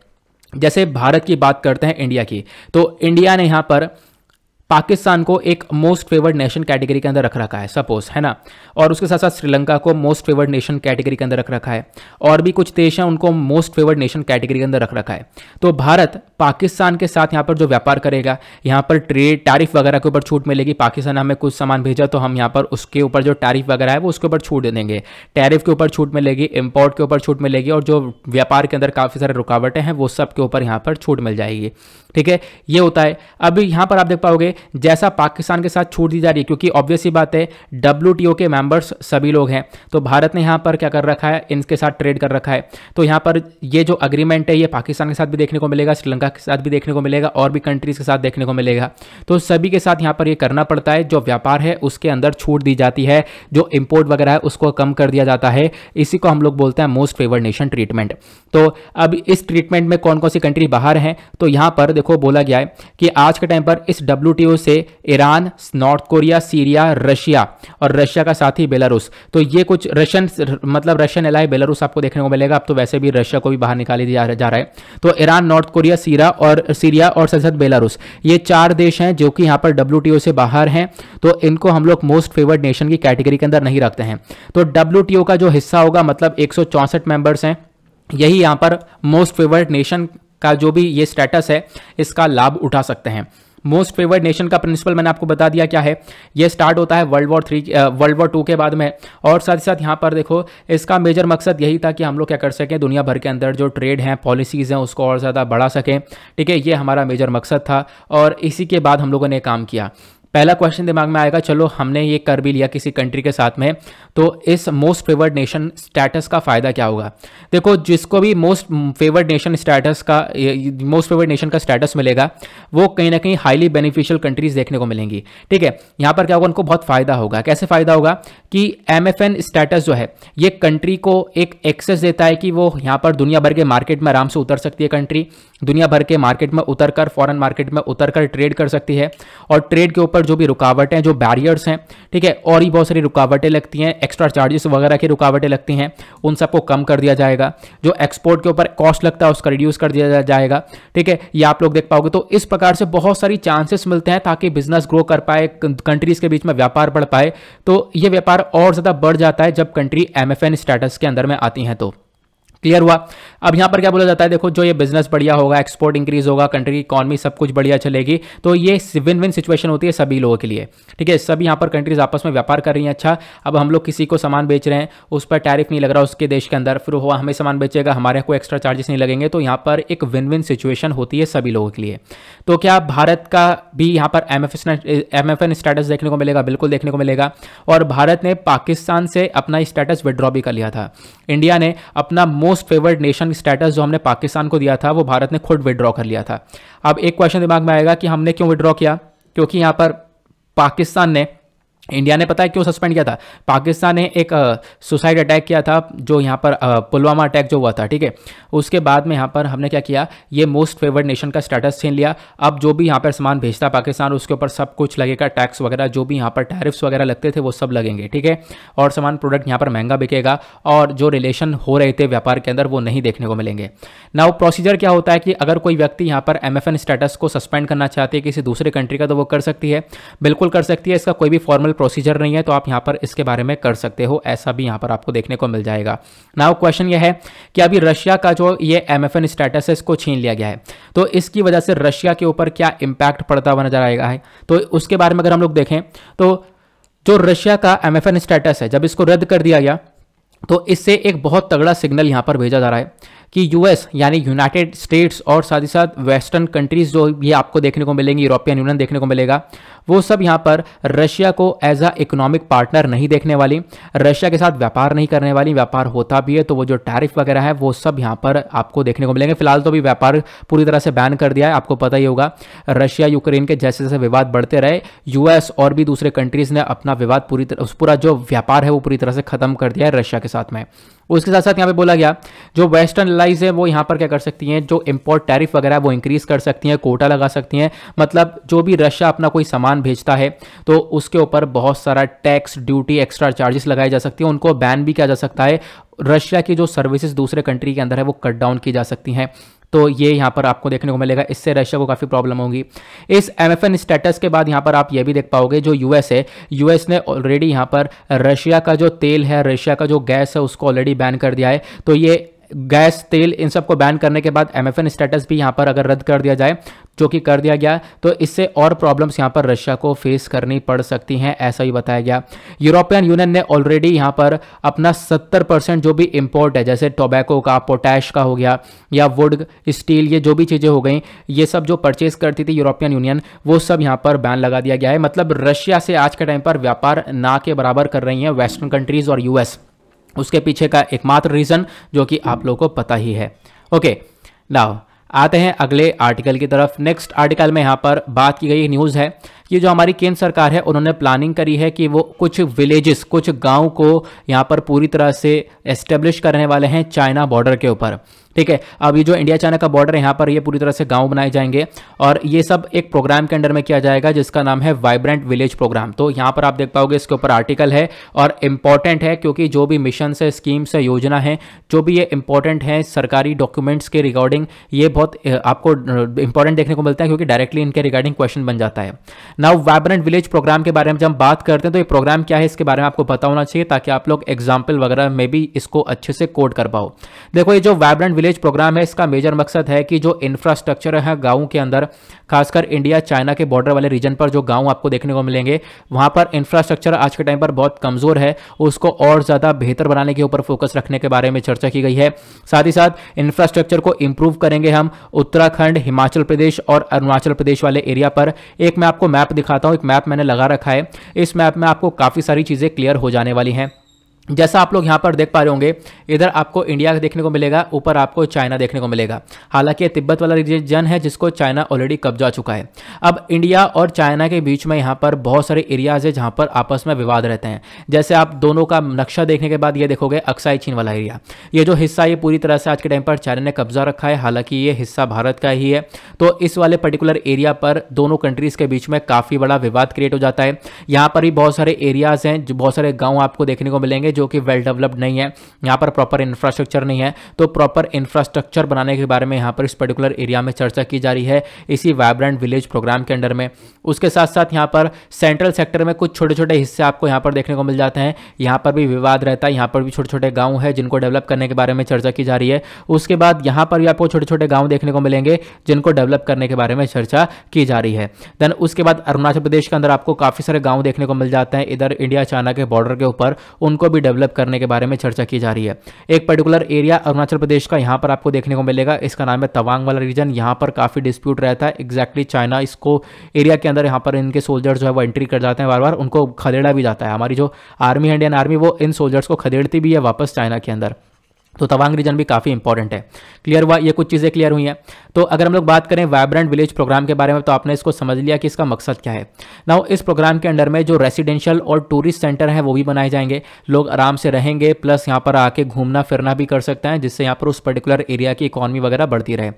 जैसे भारत की बात करते हैं इंडिया की तो इंडिया ने यहां पर पाकिस्तान को एक मोस्ट फेवर्ड नेशन कैटेगरी के अंदर रख रखा है सपोज है ना और उसके साथ साथ श्रीलंका को मोस्ट फेवर्ड नेशन कैटेगरी के अंदर रख रखा है और भी कुछ देश हैं उनको मोस्ट फेवर्ड नेशन कैटेगरी के अंदर रख रखा है तो भारत पाकिस्तान के साथ यहाँ पर जो व्यापार करेगा यहाँ पर ट्रेड टैरिफ वगैरह के ऊपर छूट मिलेगी पाकिस्तान हमें कुछ सामान भेजा तो हम यहाँ पर उसके ऊपर जो टैरिफ वगैरह है वो उसके ऊपर छूट दे देंगे टैरिफ के ऊपर छूट मिलेगी इम्पोर्ट के ऊपर छूट मिलेगी और जो व्यापार के अंदर काफ़ी सारे रुकावटें हैं वो सब के ऊपर यहाँ पर छूट मिल जाएगी ठीक है ये होता है अभी यहाँ पर आप देख पाओगे जैसा पाकिस्तान के साथ छूट दी जा रही है क्योंकि ऑब्वियस ही बात है डब्ल्यू के मेंबर्स सभी लोग हैं तो भारत ने यहाँ पर क्या कर रखा है इनके साथ ट्रेड कर रखा है तो यहाँ पर ये जो अग्रीमेंट है ये पाकिस्तान के साथ भी देखने को मिलेगा श्रीलंका के साथ भी देखने को मिलेगा और भी कंट्रीज़ के साथ देखने को मिलेगा तो सभी के साथ यहाँ पर ये करना पड़ता है जो व्यापार है उसके अंदर छूट दी जाती है जो इम्पोर्ट वगैरह है उसको कम कर दिया जाता है इसी को हम लोग बोलते हैं मोस्ट फेवर्ड नेशन ट्रीटमेंट तो अब इस ट्रीटमेंट में कौन कौन सी कंट्री बाहर हैं तो यहाँ पर देखो बोला गया है कि आज के टाइम पर इस डब्ल्यू से Iran North Korea Syria Russia और रशिया का साथ ही बेलारूस तो ये कुछ रशियन मतलब रशियन एलाय बेलारूस आपको देखने को मिलेगा अब तो वैसे भी रशिया को भी बाहर निकाली जा रहा है तो ईरान नॉर्थ कोरिया सीरा और सीरिया और संसद बेलारूस ये चार देश हैं जो कि यहां पर डब्ल्यू से बाहर हैं तो इनको हम लोग मोस्ट फेवर्ड नेशन की कैटेगरी के अंदर नहीं रखते हैं तो डब्ल्यू का जो हिस्सा होगा मतलब एक मेंबर्स हैं यही यहां पर मोस्ट फेवर्ड नेशन का जो भी ये स्टेटस है इसका लाभ उठा सकते हैं मोस्ट फेवर्ड नेशन का प्रिंसिपल मैंने आपको बता दिया क्या है ये स्टार्ट होता है world war three world war two के बाद में और साथ ही साथ यहाँ पर देखो इसका मेजर मकसद यही था कि हम लोग क्या कर सकें दुनिया भर के अंदर जो ट्रेड हैं पॉलिसीज़ हैं उसको और ज़्यादा बढ़ा सकें ठीक है ये हमारा मेजर मकसद था और इसी के बाद हम लोगों ने काम किया पहला क्वेश्चन दिमाग में आएगा चलो हमने ये कर भी लिया किसी कंट्री के साथ में तो इस मोस्ट फेवर्ड नेशन स्टेटस का फ़ायदा क्या होगा देखो जिसको भी मोस्ट फेवर्ड नेशन स्टेटस का मोस्ट फेवर्ड नेशन का स्टेटस मिलेगा वो कहीं ना कहीं हाईली बेनिफिशियल कंट्रीज देखने को मिलेंगी ठीक है यहाँ पर क्या होगा उनको बहुत फ़ायदा होगा कैसे फ़ायदा होगा कि एम स्टेटस जो है ये कंट्री को एक एक्सेस देता है कि वो यहाँ पर दुनिया भर के मार्केट में आराम से उतर सकती है कंट्री दुनिया भर के मार्केट में उतर कर फॉरन मार्केट में उतर कर ट्रेड कर सकती है और ट्रेड के ऊपर पर जो भी रुकावटें हैं जो बैरियर्स हैं ठीक है और भी बहुत सारी रुकावटें लगती हैं एक्स्ट्रा चार्जेस वगैरह की रुकावटें लगती हैं उन सबको कम कर दिया जाएगा जो एक्सपोर्ट के ऊपर कॉस्ट लगता है उसका रिड्यूस कर दिया जाएगा ठीक है ये आप लोग देख पाओगे तो इस प्रकार से बहुत सारी चांसेस मिलते हैं ताकि बिजनेस ग्रो कर पाए कंट्रीज के बीच में व्यापार बढ़ पाए तो ये व्यापार और ज़्यादा बढ़ जाता है जब कंट्री एम स्टेटस के अंदर में आती हैं तो क्लियर हुआ अब यहाँ पर क्या बोला जाता है देखो जो ये बिजनेस बढ़िया होगा एक्सपोर्ट इंक्रीज होगा कंट्री की इकॉनमी सब कुछ बढ़िया चलेगी तो ये विन विन सिचुएशन होती है सभी लोगों के लिए ठीक है सभी यहाँ पर कंट्रीज आपस में व्यापार कर रही हैं अच्छा अब हम लोग किसी को सामान बेच रहे हैं उस पर टैरिफ नहीं लग रहा उसके देश के अंदर फिर वो हमें सामान बेचेगा हमारे यहाँ कोई एक्स्ट्रा चार्जेस नहीं लगेंगे तो यहाँ पर एक विन विन सिचुएशन होती है सभी लोगों के लिए तो क्या भारत का भी यहाँ पर एम एफ एन स्टेटस देखने को मिलेगा बिल्कुल देखने को मिलेगा और भारत ने पाकिस्तान से अपना स्टेटस विड्रॉ भी कर लिया था इंडिया ने अपना मोस्ट फेवर्ड नेशन स्टेटस जो हमने पाकिस्तान को दिया था वो भारत ने खुद विड्रॉ कर लिया था अब एक क्वेश्चन दिमाग में आएगा कि हमने क्यों विड्रॉ किया क्योंकि यहाँ पर पाकिस्तान ने इंडिया ने पता है क्यों सस्पेंड किया था पाकिस्तान ने एक सुसाइड अटैक किया था जो यहाँ पर पुलवामा अटैक जो हुआ था ठीक है उसके बाद में यहाँ पर हमने क्या किया ये मोस्ट फेवर्ड नेशन का स्टेटस छीन लिया अब जो भी यहाँ पर सामान भेजता पाकिस्तान उसके ऊपर सब कुछ लगेगा टैक्स वगैरह जो भी यहाँ पर टैरिफ्स वगैरह लगते थे वो सब लगेंगे ठीक है और सामान प्रोडक्ट यहाँ पर महंगा बिकेगा और जो रिलेशन हो रहे थे व्यापार के अंदर वो नहीं देखने को मिलेंगे ना प्रोसीजर क्या होता है कि अगर कोई व्यक्ति यहाँ पर एम स्टेटस को सस्पेंड करना चाहती है किसी दूसरे कंट्री का तो वो कर सकती है बिल्कुल कर सकती है इसका कोई भी फॉर्मल नॉर्मल प्रोसीजर नहीं है तो आप यहां पर इसके बारे में कर सकते हो ऐसा भी यहां पर आपको देखने को मिल जाएगा नाउ क्वेश्चन यह है कि अभी रशिया का जो ये एम एफ एन स्टेटस है इसको छीन लिया गया है तो इसकी वजह से रशिया के ऊपर क्या इंपैक्ट पड़ता हुआ नजर आएगा है तो उसके बारे में अगर हम लोग देखें तो जो रशिया का एम एफ एन स्टेटस है जब इसको रद्द कर दिया गया तो इससे एक बहुत तगड़ा सिग्नल यहां पर भेजा जा रहा है कि यूएस यानी यूनाइटेड स्टेट्स और साथ ही साथ वेस्टर्न कंट्रीज जो भी आपको देखने को मिलेंगी यूरोपियन यूनियन देखने को मिलेगा वो सब यहाँ पर रशिया को एज अ इकोनॉमिक पार्टनर नहीं देखने वाली रशिया के साथ व्यापार नहीं करने वाली व्यापार होता भी है तो वो जो टैरिफ वगैरह है वो सब यहाँ पर आपको देखने को मिलेंगे फिलहाल तो अभी व्यापार पूरी तरह से बैन कर दिया है आपको पता ही होगा रशिया यूक्रेन के जैसे जैसे विवाद बढ़ते रहे यूएस और भी दूसरे कंट्रीज ने अपना विवाद पूरी तरह पूरा जो व्यापार है वो पूरी तरह से खत्म कर दिया है रशिया के साथ में उसके साथ साथ यहाँ पे बोला गया जो वेस्टर्न एलाइज है वो यहाँ पर क्या कर सकती हैं जो इम्पोर्ट टैरिफ वगैरह वो इंक्रीज कर सकती हैं कोटा लगा सकती हैं मतलब जो भी रशिया अपना कोई सामान भेजता है तो उसके ऊपर बहुत सारा टैक्स ड्यूटी एक्स्ट्रा चार्जेस लगाए जा सकती हैं उनको बैन भी किया जा सकता है रशिया की जो सर्विसेज दूसरे कंट्री के अंदर है वो कट डाउन की जा सकती हैं तो ये यहाँ पर आपको देखने को मिलेगा इससे रशिया को काफ़ी प्रॉब्लम होगी इस एम स्टेटस के बाद यहाँ पर आप ये भी देख पाओगे जो यूएस है यूएस ने ऑलरेडी यहाँ पर रशिया का जो तेल है रशिया का जो गैस है उसको ऑलरेडी बैन कर दिया है तो ये गैस तेल इन सबको बैन करने के बाद एन स्टेटस भी यहाँ पर अगर रद्द कर दिया जाए जो कि कर दिया गया तो इससे और प्रॉब्लम्स यहाँ पर रशिया को फेस करनी पड़ सकती हैं ऐसा ही बताया गया यूरोपियन यूनियन ने ऑलरेडी यहाँ पर अपना 70 परसेंट जो भी इम्पोर्ट है जैसे टोबैको का पोटैश का हो गया या वुड स्टील ये जो भी चीज़ें हो गई ये सब जो परचेज करती थी यूरोपियन यूनियन वो सब यहाँ पर बैन लगा दिया गया है मतलब रशिया से आज के टाइम पर व्यापार ना के बराबर कर रही हैं वेस्टर्न कंट्रीज़ और यूएस उसके पीछे का एकमात्र रीज़न जो कि आप लोगों को पता ही है ओके नाउ आते हैं अगले आर्टिकल की तरफ नेक्स्ट आर्टिकल में यहाँ पर बात की गई न्यूज़ है ये जो हमारी केंद्र सरकार है उन्होंने प्लानिंग करी है कि वो कुछ विलेजेस कुछ गांव को यहाँ पर पूरी तरह से एस्टेब्लिश करने वाले हैं चाइना बॉर्डर के ऊपर ठीक है अब ये जो इंडिया चाइना का बॉर्डर है यहाँ पर ये पूरी तरह से गांव बनाए जाएंगे और ये सब एक प्रोग्राम के अंडर में किया जाएगा जिसका नाम है वाइब्रेंट विलेज प्रोग्राम तो यहाँ पर आप देख पाओगे इसके ऊपर आर्टिकल है और इम्पॉर्टेंट है क्योंकि जो भी मिशन है स्कीम्स है योजना है जो भी ये इंपॉर्टेंट है सरकारी डॉक्यूमेंट्स के रिगार्डिंग ये बहुत आपको इंपॉर्टेंट देखने को मिलता है क्योंकि डायरेक्टली इनके रिगार्डिंग क्वेश्चन बन जाता है नाउ वाइब्रेंट विलेज प्रोग्राम के बारे में जब बात करते हैं तो ये प्रोग्राम क्या है इसके बारे में आपको बता होना चाहिए ताकि आप लोग एग्जाम्पल वगैरह में भी इसको अच्छे से कोड कर पाओ देखो ये जो वाइब्रेंट विलेज प्रोग्राम है इसका मेजर मकसद है कि जो इंफ्रास्ट्रक्चर है गाँव के अंदर खासकर इंडिया चाइना के बॉर्डर वाले रीजन पर जो गाँव आपको देखने को मिलेंगे वहाँ पर इंफ्रास्ट्रक्चर आज के टाइम पर बहुत कमज़ोर है उसको और ज़्यादा बेहतर बनाने के ऊपर फोकस रखने के बारे में चर्चा की गई है साथ ही साथ इंफ्रास्ट्रक्चर को इम्प्रूव करेंगे हम उत्तराखंड हिमाचल प्रदेश और अरुणाचल प्रदेश वाले एरिया पर एक मैं आपको मैप मैप दिखाता हूँ एक मैप मैंने लगा रखा है इस मैप में आपको काफ़ी सारी चीज़ें क्लियर हो जाने वाली हैं जैसा आप लोग यहाँ पर देख पा रहे होंगे इधर आपको इंडिया देखने को मिलेगा ऊपर आपको चाइना देखने को मिलेगा हालांकि तिब्बत वाला रीजन है जिसको चाइना ऑलरेडी कब्जा चुका है अब इंडिया और चाइना के बीच में यहाँ पर बहुत सारे एरियाज है जहाँ पर आपस में विवाद रहते हैं जैसे आप दोनों का नक्शा देखने के बाद ये देखोगे अक्साई चीन वाला एरिया ये जो हिस्सा ये पूरी तरह से आज के टाइम पर चाइना ने कब्जा रखा है हालांकि ये हिस्सा भारत का ही है तो इस वाले पर्टिकुलर एरिया पर दोनों कंट्रीज़ के बीच में काफ़ी बड़ा विवाद क्रिएट हो जाता है यहाँ पर भी बहुत सारे एरियाज हैं जो बहुत सारे गाँव आपको देखने को मिलेंगे जो कि वेल डेवलप्ड नहीं है यहाँ पर प्रॉपर इंफ्रास्ट्रक्चर नहीं है तो प्रॉपर इंफ्रास्ट्रक्चर बनाने के बारे में यहाँ पर इस पर्टिकुलर एरिया में चर्चा की जा रही है इसी वाइब्रेंट विलेज प्रोग्राम के अंडर में उसके साथ साथ यहाँ पर सेंट्रल सेक्टर में कुछ छोटे छोटे हिस्से आपको यहाँ पर देखने को मिल जाते हैं यहाँ पर भी विवाद रहता है यहाँ पर भी छोटे छोटे गाँव है जिनको डेवलप करने के बारे में चर्चा की जा रही है उसके बाद यहाँ पर भी आपको छोटे छोटे गाँव देखने को मिलेंगे जिनको डेवलप करने के बारे में चर्चा की जा रही है देन उसके बाद अरुणाचल प्रदेश के अंदर आपको काफ़ी सारे गाँव देखने को मिल जाते हैं इधर इंडिया चाइना के बॉर्डर के ऊपर उनको भी डेवलप करने के बारे में चर्चा की जा रही है एक पर्टिकुलर एरिया अरुणाचल प्रदेश का यहाँ पर आपको देखने को मिलेगा इसका नाम है तवांग वाला रीजन यहाँ पर काफ़ी डिस्प्यूट रहता है एग्जैक्टली चाइना इसको एरिया के अंदर यहाँ पर इनके सोल्जर्स जो है वो एंट्री कर जाते हैं बार बार उनको खदेड़ा भी जाता है हमारी जो आर्मी है इंडियन आर्मी वो इन सोल्जर्स को खदेड़ती भी है वापस चाइना के अंदर तो तवांग रीजन भी काफ़ी इंपॉर्टेंट है क्लियर हुआ ये कुछ चीज़ें क्लियर हुई हैं तो अगर हम लोग बात करें वाइब्रेंट विलेज प्रोग्राम के बारे में तो आपने इसको समझ लिया कि इसका मकसद क्या है ना इस प्रोग्राम के अंडर में जो रेसिडेंशियल और टूरिस्ट सेंटर हैं वो भी बनाए जाएंगे लोग आराम से रहेंगे प्लस यहाँ पर आके घूमना फिरना भी कर सकते हैं जिससे यहाँ पर उस पर्टिकुलर एरिया की इकॉनमी वगैरह बढ़ती रहे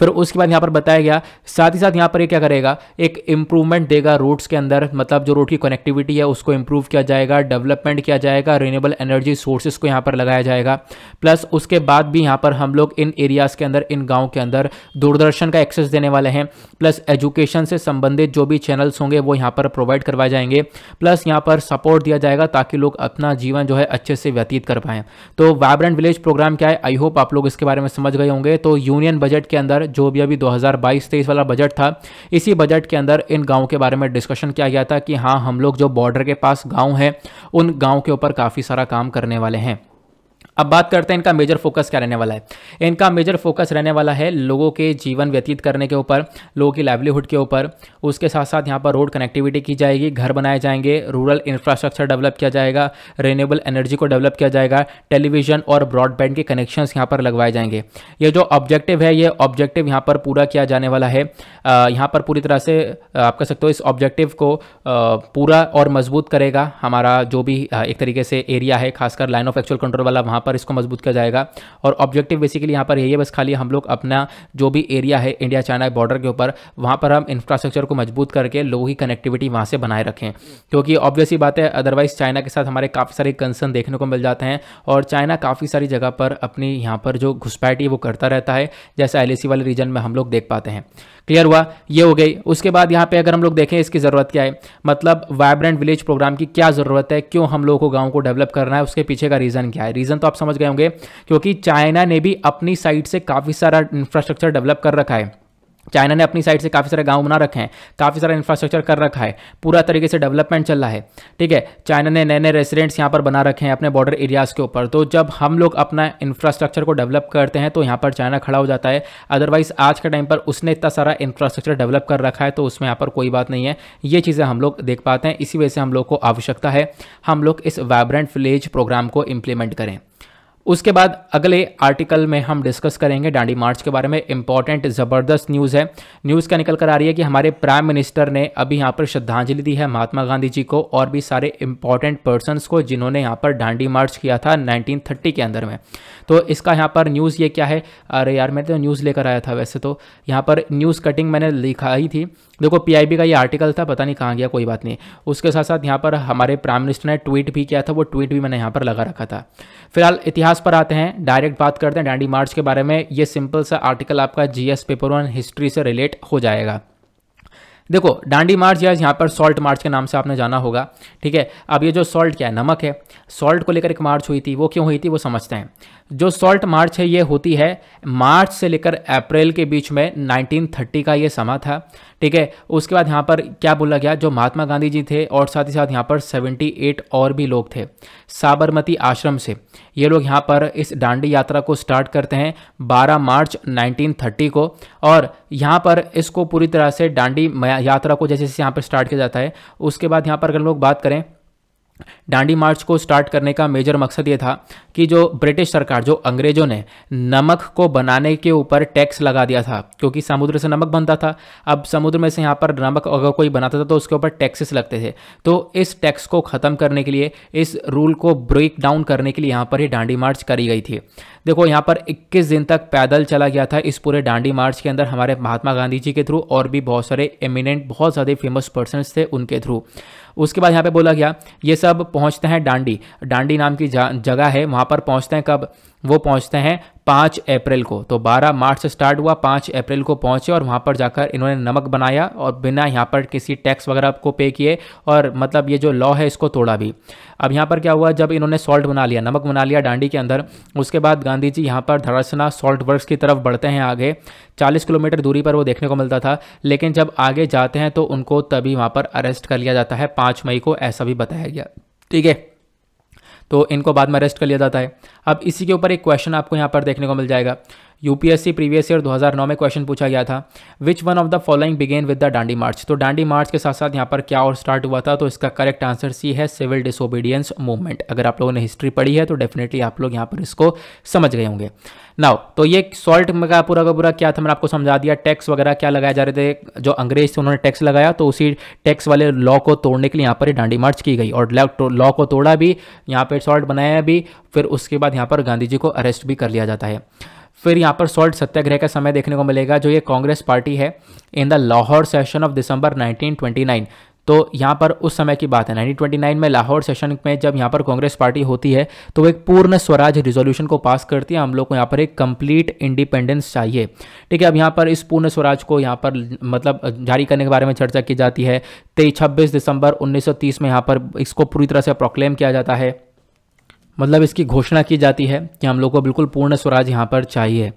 फिर उसके बाद यहाँ पर बताया गया साथ ही साथ यहाँ पर ये क्या करेगा एक इंप्रूवमेंट देगा रोड्स के अंदर मतलब जो रोड की कनेक्टिविटी है उसको इम्प्रूव किया जाएगा डेवलपमेंट किया जाएगा रिन्यूएबल एनर्जी सोर्सेज को यहाँ पर लगाया जाएगा प्लस प्लस उसके बाद भी यहाँ पर हम लोग इन एरियाज़ के अंदर इन गाँव के अंदर दूरदर्शन का एक्सेस देने वाले हैं प्लस एजुकेशन से संबंधित जो भी चैनल्स होंगे वो यहाँ पर प्रोवाइड करवाए जाएंगे प्लस यहाँ पर सपोर्ट दिया जाएगा ताकि लोग अपना जीवन जो है अच्छे से व्यतीत कर पाएँ तो वाइब्रेंट विलेज प्रोग्राम क्या है आई होप आप लोग इसके बारे में समझ गए होंगे तो यूनियन बजट के अंदर जो भी अभी दो हज़ार वाला बजट था इसी बजट के अंदर इन गाँव के बारे में डिस्कशन किया गया था कि हाँ हम लोग जो बॉर्डर के पास गाँव हैं उन गाँव के ऊपर काफ़ी सारा काम करने वाले हैं अब बात करते हैं इनका मेजर फोकस क्या रहने वाला है इनका मेजर फोकस रहने वाला है लोगों के जीवन व्यतीत करने के ऊपर लोगों की लाइवलीहुड के ऊपर उसके साथ साथ यहाँ पर रोड कनेक्टिविटी की जाएगी घर बनाए जाएंगे रूरल इंफ्रास्ट्रक्चर डेवलप किया जाएगा रेन्यूएबल एनर्जी को डेवलप किया जाएगा टेलीविजन और ब्रॉडबैंड के कनेक्शन यहाँ पर लगवाए जाएंगे ये जो ऑब्जेक्टिव है ये ऑब्जेक्टिव यहाँ पर पूरा किया जाने वाला है यहाँ पर पूरी तरह से आप कह सकते हो इस ऑब्जेक्टिव को पूरा और मजबूत करेगा हमारा जो भी एक तरीके से एरिया है खासकर लाइन ऑफ एक्चुअल कंट्रोल वाला वहाँ पर पर इसको मजबूत किया जाएगा और ऑब्जेक्टिव बेसिकली यहाँ पर यही है बस खाली हम लोग अपना जो भी एरिया है इंडिया चाइना बॉर्डर के ऊपर वहाँ पर हम इंफ्रास्ट्रक्चर को मजबूत करके लोगों की कनेक्टिविटी वहाँ से बनाए रखें क्योंकि ऑब्वियसली बात है अदरवाइज चाइना के साथ हमारे काफ़ी सारे कंसर्न देखने को मिल जाते हैं और चाइना काफ़ी सारी जगह पर अपनी यहाँ पर जो घुसपैठी वो करता रहता है जैसे एल वाले रीजन में हम लोग देख पाते हैं क्लियर हुआ ये हो गई उसके बाद यहाँ पे अगर हम लोग देखें इसकी ज़रूरत क्या है मतलब वाइब्रेंट विलेज प्रोग्राम की क्या ज़रूरत है क्यों हम लोगों को गाँव को डेवलप करना है उसके पीछे का रीज़न क्या है रीज़न तो आप समझ गए होंगे क्योंकि चाइना ने भी अपनी साइड से काफ़ी सारा इंफ्रास्ट्रक्चर डेवलप कर रखा है चाइना ने अपनी साइड से काफ़ी सारे गांव बना रखे हैं काफ़ी सारा इंफ्रास्ट्रक्चर कर रखा है पूरा तरीके से डेवलपमेंट चल रहा है ठीक है चाइना ने नए नए रेसिडेंट्स यहाँ पर बना रखे हैं अपने बॉर्डर एरियाज़ के ऊपर तो जब हम लोग अपना इंफ्रास्ट्रक्चर को डेवलप करते हैं तो यहाँ पर चाइना खड़ा हो जाता है अदरवाइज आज के टाइम पर उसने इतना सारा इंफ्रास्ट्रक्चर डेवलप कर रखा है तो उसमें यहाँ पर कोई बात नहीं है ये चीज़ें हम लोग देख पाते हैं इसी वजह से हम लोग को आवश्यकता है हम लोग इस वाइब्रेंट विलेज प्रोग्राम को इम्प्लीमेंट करें उसके बाद अगले आर्टिकल में हम डिस्कस करेंगे डांडी मार्च के बारे में इंपॉर्टेंट ज़बरदस्त न्यूज़ है न्यूज़ क्या निकल कर आ रही है कि हमारे प्राइम मिनिस्टर ने अभी यहाँ पर श्रद्धांजलि दी है महात्मा गांधी जी को और भी सारे इंपॉर्टेंट पर्सनस को जिन्होंने यहाँ पर डांडी मार्च किया था नाइनटीन के अंदर में तो इसका यहाँ पर न्यूज़ ये क्या है अरे यार मैंने तो न्यूज़ लेकर आया था वैसे तो यहाँ पर न्यूज़ कटिंग मैंने लिखा ही थी देखो पीआईबी का ये आर्टिकल था पता नहीं कहाँ गया कोई बात नहीं उसके साथ साथ यहाँ पर हमारे प्राइम मिनिस्टर ने ट्वीट भी किया था वो ट्वीट भी मैंने यहाँ पर लगा रखा था फिलहाल इतिहास पर आते हैं डायरेक्ट बात करते हैं डांडी मार्च के बारे में ये सिंपल सा आर्टिकल आपका जीएस पेपर वन हिस्ट्री से रिलेट हो जाएगा देखो डांडी मार्च या यहाँ पर सॉल्ट मार्च के नाम से आपने जाना होगा ठीक है अब ये जो सॉल्ट क्या है नमक है सॉल्ट को लेकर एक मार्च हुई थी वो क्यों हुई थी वो समझते हैं जो सॉल्ट मार्च है ये होती है मार्च से लेकर अप्रैल के बीच में 1930 का ये समय था ठीक है उसके बाद यहाँ पर क्या बोला गया जो महात्मा गांधी जी थे और साथ ही साथ यहाँ पर सेवेंटी और भी लोग थे साबरमती आश्रम से ये लोग यहाँ पर इस डांडी यात्रा को स्टार्ट करते हैं बारह मार्च नाइनटीन को और यहाँ पर इसको पूरी तरह से डांडी यात्रा को जैसे जैसे यहाँ पर स्टार्ट किया जाता है उसके बाद यहाँ पर अगर लोग बात करें डांडी मार्च को स्टार्ट करने का मेजर मकसद ये था कि जो ब्रिटिश सरकार जो अंग्रेजों ने नमक को बनाने के ऊपर टैक्स लगा दिया था क्योंकि समुद्र से नमक बनता था अब समुद्र में से यहाँ पर नमक अगर कोई बनाता था तो उसके ऊपर टैक्सेस लगते थे तो इस टैक्स को ख़त्म करने के लिए इस रूल को ब्रेक डाउन करने के लिए यहाँ पर ही डांडी मार्च करी गई थी देखो यहाँ पर इक्कीस दिन तक पैदल चला गया था इस पूरे डांडी मार्च के अंदर हमारे महात्मा गांधी जी के थ्रू और भी बहुत सारे एमिनेंट बहुत ज़्यादा फेमस पर्सनस थे उनके थ्रू उसके बाद यहाँ पे बोला गया ये सब पहुँचते हैं डांडी डांडी नाम की जगह है वहाँ पर पहुँचते हैं कब वो पहुँचते हैं पाँच अप्रैल को तो बारह मार्च से स्टार्ट हुआ पाँच अप्रैल को पहुंचे और वहाँ पर जाकर इन्होंने नमक बनाया और बिना यहाँ पर किसी टैक्स वगैरह को पे किए और मतलब ये जो लॉ है इसको तोड़ा भी अब यहाँ पर क्या हुआ जब इन्होंने सॉल्ट बना लिया नमक बना लिया डांडी के अंदर उसके बाद गांधी जी यहाँ पर धरासना सॉल्ट वर्क की तरफ बढ़ते हैं आगे चालीस किलोमीटर दूरी पर वो देखने को मिलता था लेकिन जब आगे जाते हैं तो उनको तभी वहाँ पर अरेस्ट कर लिया जाता है पाँच मई को ऐसा भी बताया गया ठीक है तो इनको बाद में अरेस्ट कर लिया जाता है अब इसी के ऊपर एक क्वेश्चन आपको यहाँ पर देखने को मिल जाएगा यूपीएससी प्रीवियस ईयर 2009 में क्वेश्चन पूछा गया था which one of the following began with the Dandi March तो डांडी मार्च के साथ साथ यहाँ पर क्या और स्टार्ट हुआ था तो इसका करेक्ट आंसर सी है सिविल डिसोबीडियंस मूवमेंट अगर आप लोगों ने हिस्ट्री पढ़ी है तो डेफिनेटली आप लोग यहाँ पर इसको समझ गए होंगे नाउ तो ये सॉल्ट का पूरा का पूरा क्या था मैंने आपको समझा दिया टैक्स वगैरह क्या लगाए जा रहे थे जो अंग्रेज थे उन्होंने टैक्स लगाया तो उसी टैक्स वाले लॉ को तोड़ने के लिए यहाँ पर डांडी मार्च की गई और लॉ को तोड़ा भी यहाँ पर सॉल्ट बनाया भी फिर उसके बाद यहाँ पर गांधी जी को अरेस्ट भी कर लिया जाता है फिर यहाँ पर सॉल्ट सत्याग्रह का समय देखने को मिलेगा जो ये कांग्रेस पार्टी है in the Lahore session of December 1929 तो यहाँ पर उस समय की बात है 1929 में लाहौर सेशन में जब यहाँ पर कांग्रेस पार्टी होती है तो वो एक पूर्ण स्वराज रिजोल्यूशन को पास करती है हम लोग को यहाँ पर एक कंप्लीट इंडिपेंडेंस चाहिए ठीक है अब यहाँ पर इस पूर्ण स्वराज को यहाँ पर मतलब जारी करने के बारे में चर्चा की जाती है तेईस छब्बीस दिसंबर उन्नीस में यहाँ पर इसको पूरी तरह से प्रोक्लेम किया जाता है मतलब इसकी घोषणा की जाती है कि हम लोग को बिल्कुल पूर्ण स्वराज यहाँ पर चाहिए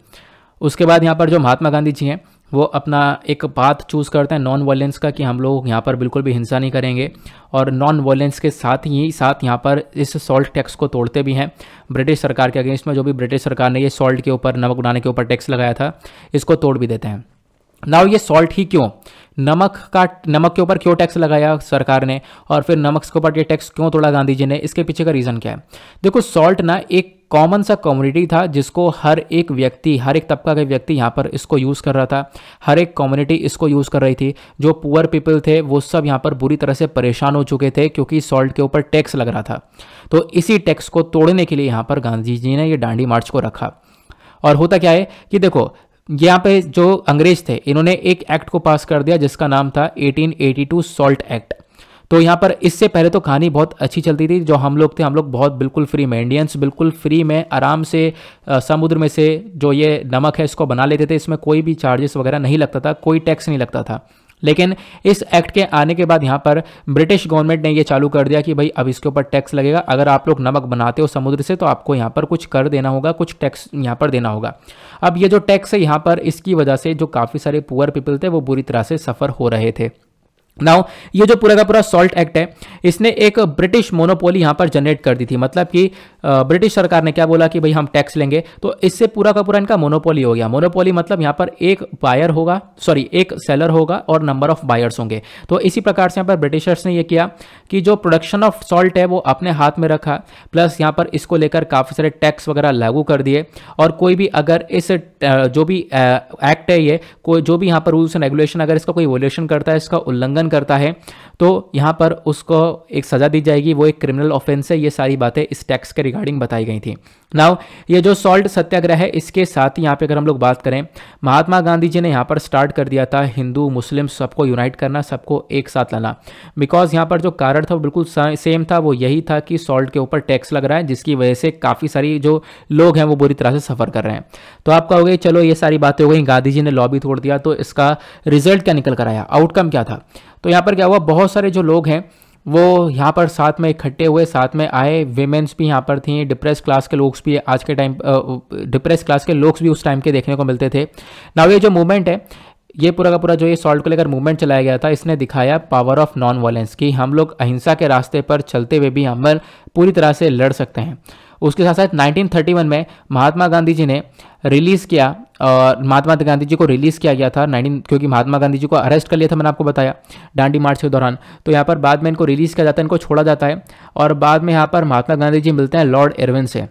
उसके बाद यहाँ पर जो महात्मा गांधी जी हैं वो अपना एक पाथ चूज़ करते हैं नॉन वायलेंस का कि हम लोग यहाँ पर बिल्कुल भी हिंसा नहीं करेंगे और नॉन वायलेंस के साथ ही साथ यहाँ पर इस सॉल्ट टैक्स को तोड़ते भी हैं ब्रिटिश सरकार के अगेंस्ट में जो भी ब्रिटिश सरकार ने ये सॉल्ट के ऊपर नमक उड़ाने के ऊपर टैक्स लगाया था इसको तोड़ भी देते हैं नाउ ये सॉल्ट ही क्यों नमक का नमक के ऊपर क्यों टैक्स लगाया सरकार ने और फिर नमक के ऊपर ये टैक्स क्यों तोड़ा गांधी जी ने इसके पीछे का रीज़न क्या है देखो सॉल्ट ना एक कॉमन सा कम्युनिटी था जिसको हर एक व्यक्ति हर एक तबका के व्यक्ति यहाँ पर इसको यूज़ कर रहा था हर एक कम्युनिटी इसको यूज़ कर रही थी जो पुअर पीपल थे वो सब यहाँ पर बुरी तरह से परेशान हो चुके थे क्योंकि सॉल्ट के ऊपर टैक्स लग रहा था तो इसी टैक्स को तोड़ने के लिए यहाँ पर गांधी जी ने ये डांडी मार्च को रखा और होता क्या है कि देखो यहाँ पे जो अंग्रेज थे इन्होंने एक एक्ट को पास कर दिया जिसका नाम था 1882 सॉल्ट एक्ट तो यहाँ पर इससे पहले तो कहानी बहुत अच्छी चलती थी जो हम लोग थे हम लोग बहुत बिल्कुल फ्री में इंडियंस बिल्कुल फ्री में आराम से समुद्र में से जो ये नमक है इसको बना लेते थे इसमें कोई भी चार्जेस वगैरह नहीं लगता था कोई टैक्स नहीं लगता था लेकिन इस एक्ट के आने के बाद यहाँ पर ब्रिटिश गवर्नमेंट ने ये चालू कर दिया कि भाई अब इसके ऊपर टैक्स लगेगा अगर आप लोग नमक बनाते हो समुद्र से तो आपको यहाँ पर कुछ कर देना होगा कुछ टैक्स यहाँ पर देना होगा अब ये जो टैक्स है यहाँ पर इसकी वजह से जो काफ़ी सारे पुअर पीपल थे वो बुरी तरह से सफ़र हो रहे थे नाउ ये जो पूरा का पूरा सॉल्ट एक्ट है इसने एक ब्रिटिश मोनोपोली यहां पर जनरेट कर दी थी मतलब कि ब्रिटिश सरकार ने क्या बोला कि भाई हम टैक्स लेंगे तो इससे पूरा का पूरा इनका मोनोपोली हो गया मोनोपोली मतलब यहाँ पर एक बायर होगा सॉरी एक सेलर होगा और नंबर ऑफ बायर्स होंगे तो इसी प्रकार से यहाँ पर ब्रिटिशर्स ने यह किया कि जो प्रोडक्शन ऑफ सॉल्ट है वो अपने हाथ में रखा प्लस यहाँ पर इसको लेकर काफ़ी सारे टैक्स वगैरह लागू कर दिए और कोई भी अगर इस जो भी एक्ट है ये कोई जो भी यहाँ पर रूल्स एंड रेगुलेशन अगर इसका कोई वोल्यूशन करता है इसका उल्लंघन करता है तो यहाँ पर उसको एक सज़ा दी जाएगी वो एक क्रिमिनल ऑफेंस है ये सारी बातें इस टैक्स के रिगार्डिंग बताई गई थी नाउ ये जो सॉल्ट सत्याग्रह है इसके साथ ही यहाँ पे अगर हम लोग बात करें महात्मा गांधी जी ने यहाँ पर स्टार्ट कर दिया था हिंदू मुस्लिम सबको यूनाइट करना सबको एक साथ लाना बिकॉज यहाँ पर जो कारण था वो बिल्कुल सेम था वो यही था कि सॉल्ट के ऊपर टैक्स लग रहा है जिसकी वजह से काफ़ी सारी जो लोग हैं वो बुरी तरह से सफ़र कर रहे हैं तो आप कहोगे चलो ये सारी बातें हो गई गांधी जी ने लॉबी तोड़ दिया तो इसका रिजल्ट क्या निकल कर आया आउटकम क्या था तो यहाँ पर क्या हुआ बहुत सारे जो लोग हैं वो यहाँ पर साथ में इकट्ठे हुए साथ में आए वेमेंस भी यहाँ पर थी डिप्रेस क्लास के लोग भी आज के टाइम डिप्रेस क्लास के लोग भी उस टाइम के देखने को मिलते थे ना ये जो मूवमेंट है ये पूरा का पूरा जो ये सॉल्ट को लेकर मूवमेंट चलाया गया था इसने दिखाया पावर ऑफ नॉन वायलेंस कि हम लोग अहिंसा के रास्ते पर चलते हुए भी हम पूरी तरह से लड़ सकते हैं उसके साथ साथ 1931 में महात्मा गांधी जी ने रिलीज़ किया महात्मा गांधी जी को रिलीज़ किया गया था 19 क्योंकि महात्मा गांधी जी को अरेस्ट कर लिया था मैंने आपको बताया डांडी मार्च के दौरान तो यहाँ पर बाद में इनको रिलीज़ किया जाता है इनको छोड़ा जाता है और बाद में यहाँ पर महात्मा गांधी जी मिलते हैं लॉर्ड इरविन से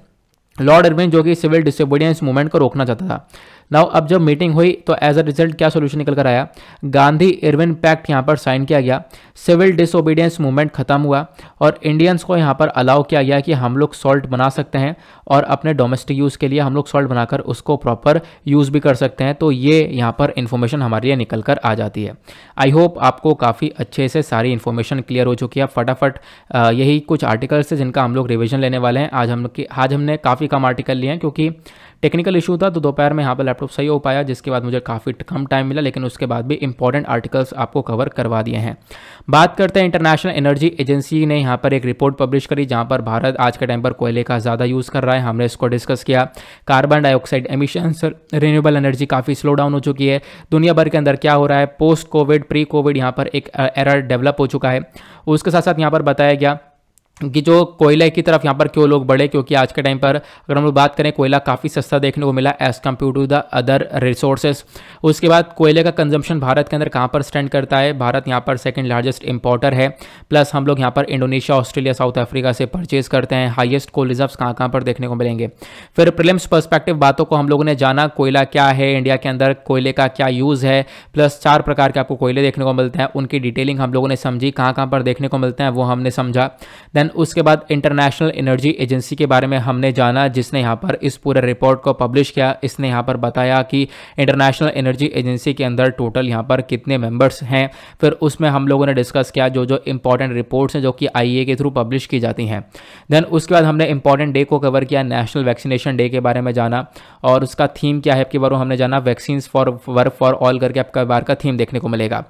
लॉर्ड इरविन जो कि सिविल डिसोबीडियंस मूवमेंट को रोकना चाहता था नाउ अब जब मीटिंग हुई तो एज अ रिजल्ट क्या सोल्यूशन निकल कर आया गांधी इरविन पैक्ट यहाँ पर साइन किया गया सिविल डिसोबीडियंस मूवमेंट खत्म हुआ और इंडियंस को यहाँ पर अलाउ किया गया कि हम लोग सॉल्ट बना सकते हैं और अपने डोमेस्टिक यूज़ के लिए हम लोग सॉल्ट बनाकर उसको प्रॉपर यूज़ भी कर सकते हैं तो ये यहाँ पर इन्फॉर्मेशन हमारे लिए निकल कर आ जाती है आई होप आपको काफ़ी अच्छे से सारी इन्फॉर्मेशन क्लियर हो चुकी है फटाफट यही कुछ आर्टिकल्स है जिनका हम लोग रिविजन लेने वाले हैं आज हम लोग आज हमने काफ़ी कम आर्टिकल लिए हैं क्योंकि टेक्निकल इशू था तो दोपहर में यहाँ पर लैपटॉप सही हो पाया जिसके बाद मुझे काफ़ी कम टाइम मिला लेकिन उसके बाद भी इंपॉर्टेंट आर्टिकल्स आपको कवर करवा दिए हैं बात करते हैं इंटरनेशनल एनर्जी एजेंसी ने यहाँ पर एक रिपोर्ट पब्लिश करी जहाँ पर भारत आज के टाइम पर कोयले का ज़्यादा यूज़ कर रहा है हमने इसको डिस्कस किया carbon dioxide emission renewable energy काफ़ी स्लो डाउन हो चुकी है दुनिया भर के अंदर क्या हो रहा है पोस्ट कोविड प्री कोविड यहाँ पर एक एरर डेवलप हो चुका है उसके साथ साथ यहाँ पर बताया गया कि जो कोयला की तरफ यहाँ पर क्यों लोग बढ़े क्योंकि आज के टाइम पर अगर हम लोग बात करें कोयला काफ़ी सस्ता देखने को मिला as compare to the other resources उसके बाद कोयले का कंजम्पशन भारत के अंदर कहाँ पर स्टैंड करता है भारत यहाँ पर सेकंड लार्जेस्ट इंपोर्टर है प्लस हम लोग यहाँ पर इंडोनेशिया ऑस्ट्रेलिया साउथ अफ्रीका से परचेज करते हैं हाइएस्ट कोल रिजर्व कहाँ कहाँ पर देखने को मिलेंगे फिर प्रिलिम्स परस्पेक्टिव बातों को हम लोगों ने जाना कोयला क्या है इंडिया के अंदर कोयले का क्या यूज़ है प्लस चार प्रकार के आपको कोयले देखने को मिलते हैं उनकी डिटेलिंग हम लोगों ने समझी कहाँ कहाँ पर देखने को मिलते हैं वो हमने समझा देन देन उसके बाद इंटरनेशनल एनर्जी एजेंसी के बारे में हमने जाना जिसने यहाँ पर इस पूरे रिपोर्ट को पब्लिश किया इसने यहाँ पर बताया कि इंटरनेशनल एनर्जी एजेंसी के अंदर टोटल यहाँ पर कितने मेंबर्स हैं फिर उसमें हम लोगों ने डिस्कस किया जो जो इंपॉर्टेंट रिपोर्ट्स हैं जो कि आई के थ्रू पब्लिश की जाती हैं देन उसके बाद हमने इंपॉर्टेंट डे को कवर किया नेशनल वैक्सीनेशन डे के बारे में जाना और उसका थीम क्या है आपके बारे में हमने जाना vaccine for work for all करके आपका बार का थीम देखने को मिलेगा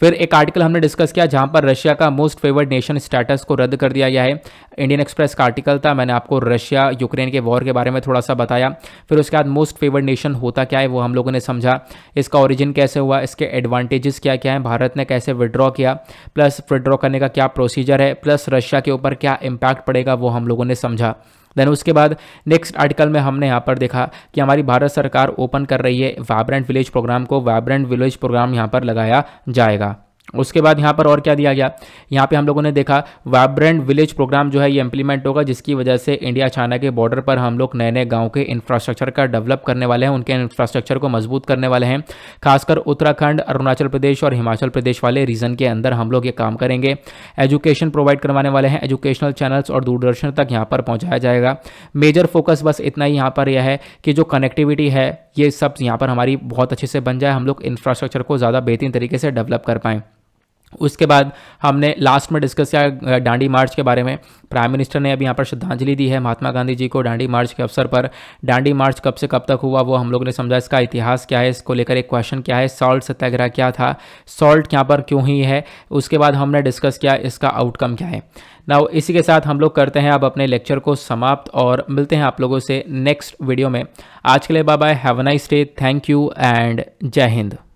फिर एक आर्टिकल हमने डिस्कस किया जहाँ पर रशिया का मोस्ट फेवर्ड नेशन स्टेटस को रद्द कर दिया गया है इंडियन एक्सप्रेस का आर्टिकल था मैंने आपको रशिया यूक्रेन के वॉर के बारे में थोड़ा सा बताया फिर उसके बाद मोस्ट फेवर्ड नेशन होता क्या है वो हम लोगों ने समझा इसका ओरिजिन कैसे हुआ इसके एडवांटेजेस क्या क्या हैं भारत ने कैसे विड्रॉ किया प्लस विड्रॉ करने का क्या प्रोसीजर है प्लस रशिया के ऊपर क्या इंपैक्ट पड़ेगा वो हम लोगों ने समझा देन उसके बाद नेक्स्ट आर्टिकल में हमने यहाँ पर देखा कि हमारी भारत सरकार ओपन कर रही है वाइब्रेंट विलेज प्रोग्राम को वाइब्रेंट विलेज प्रोग्राम यहाँ पर लगाया जाएगा उसके बाद यहाँ पर और क्या दिया गया यहाँ पे हम लोगों ने देखा वाइब्रेंट विलेज प्रोग्राम जो है ये इम्प्लीमेंट होगा जिसकी वजह से इंडिया चाइना के बॉर्डर पर हम लोग नए नए गाँव के इंफ्रास्ट्रक्चर का डेवलप करने वाले हैं उनके इंफ्रास्ट्रक्चर को मजबूत करने वाले हैं खासकर उत्तराखंड अरुणाचल प्रदेश और हिमाचल प्रदेश वाले रीजन के अंदर हम लोग ये काम करेंगे एजुकेशन प्रोवाइड करवाने वाले हैं एजुकेशनल चैनल्स और दूरदर्शन तक यहाँ पर पहुँचाया जाएगा मेजर फोकस बस इतना ही यहाँ पर यह है कि जो कनेक्टिविटी है ये सब यहाँ पर हमारी बहुत अच्छे से बन जाए हम लोग इंफ्रास्ट्रक्चर को ज़्यादा बेहतरीन तरीके से डेवलप कर पाएँ उसके बाद हमने लास्ट में डिस्कस किया डांडी मार्च के बारे में प्राइम मिनिस्टर ने अभी यहाँ पर श्रद्धांजलि दी है महात्मा गांधी जी को डांडी मार्च के अवसर पर डांडी मार्च कब से कब तक हुआ वो हम लोग ने समझा इसका इतिहास क्या है इसको लेकर एक क्वेश्चन क्या है सॉल्ट सत्याग्रह क्या था सॉल्ट यहाँ पर क्यों ही है उसके बाद हमने डिस्कस किया इसका आउटकम क्या है ना इसी के साथ हम लोग करते हैं अब अपने लेक्चर को समाप्त और मिलते हैं आप लोगों से नेक्स्ट वीडियो में आज के लिए bye bye have nice day thank you and जय हिंद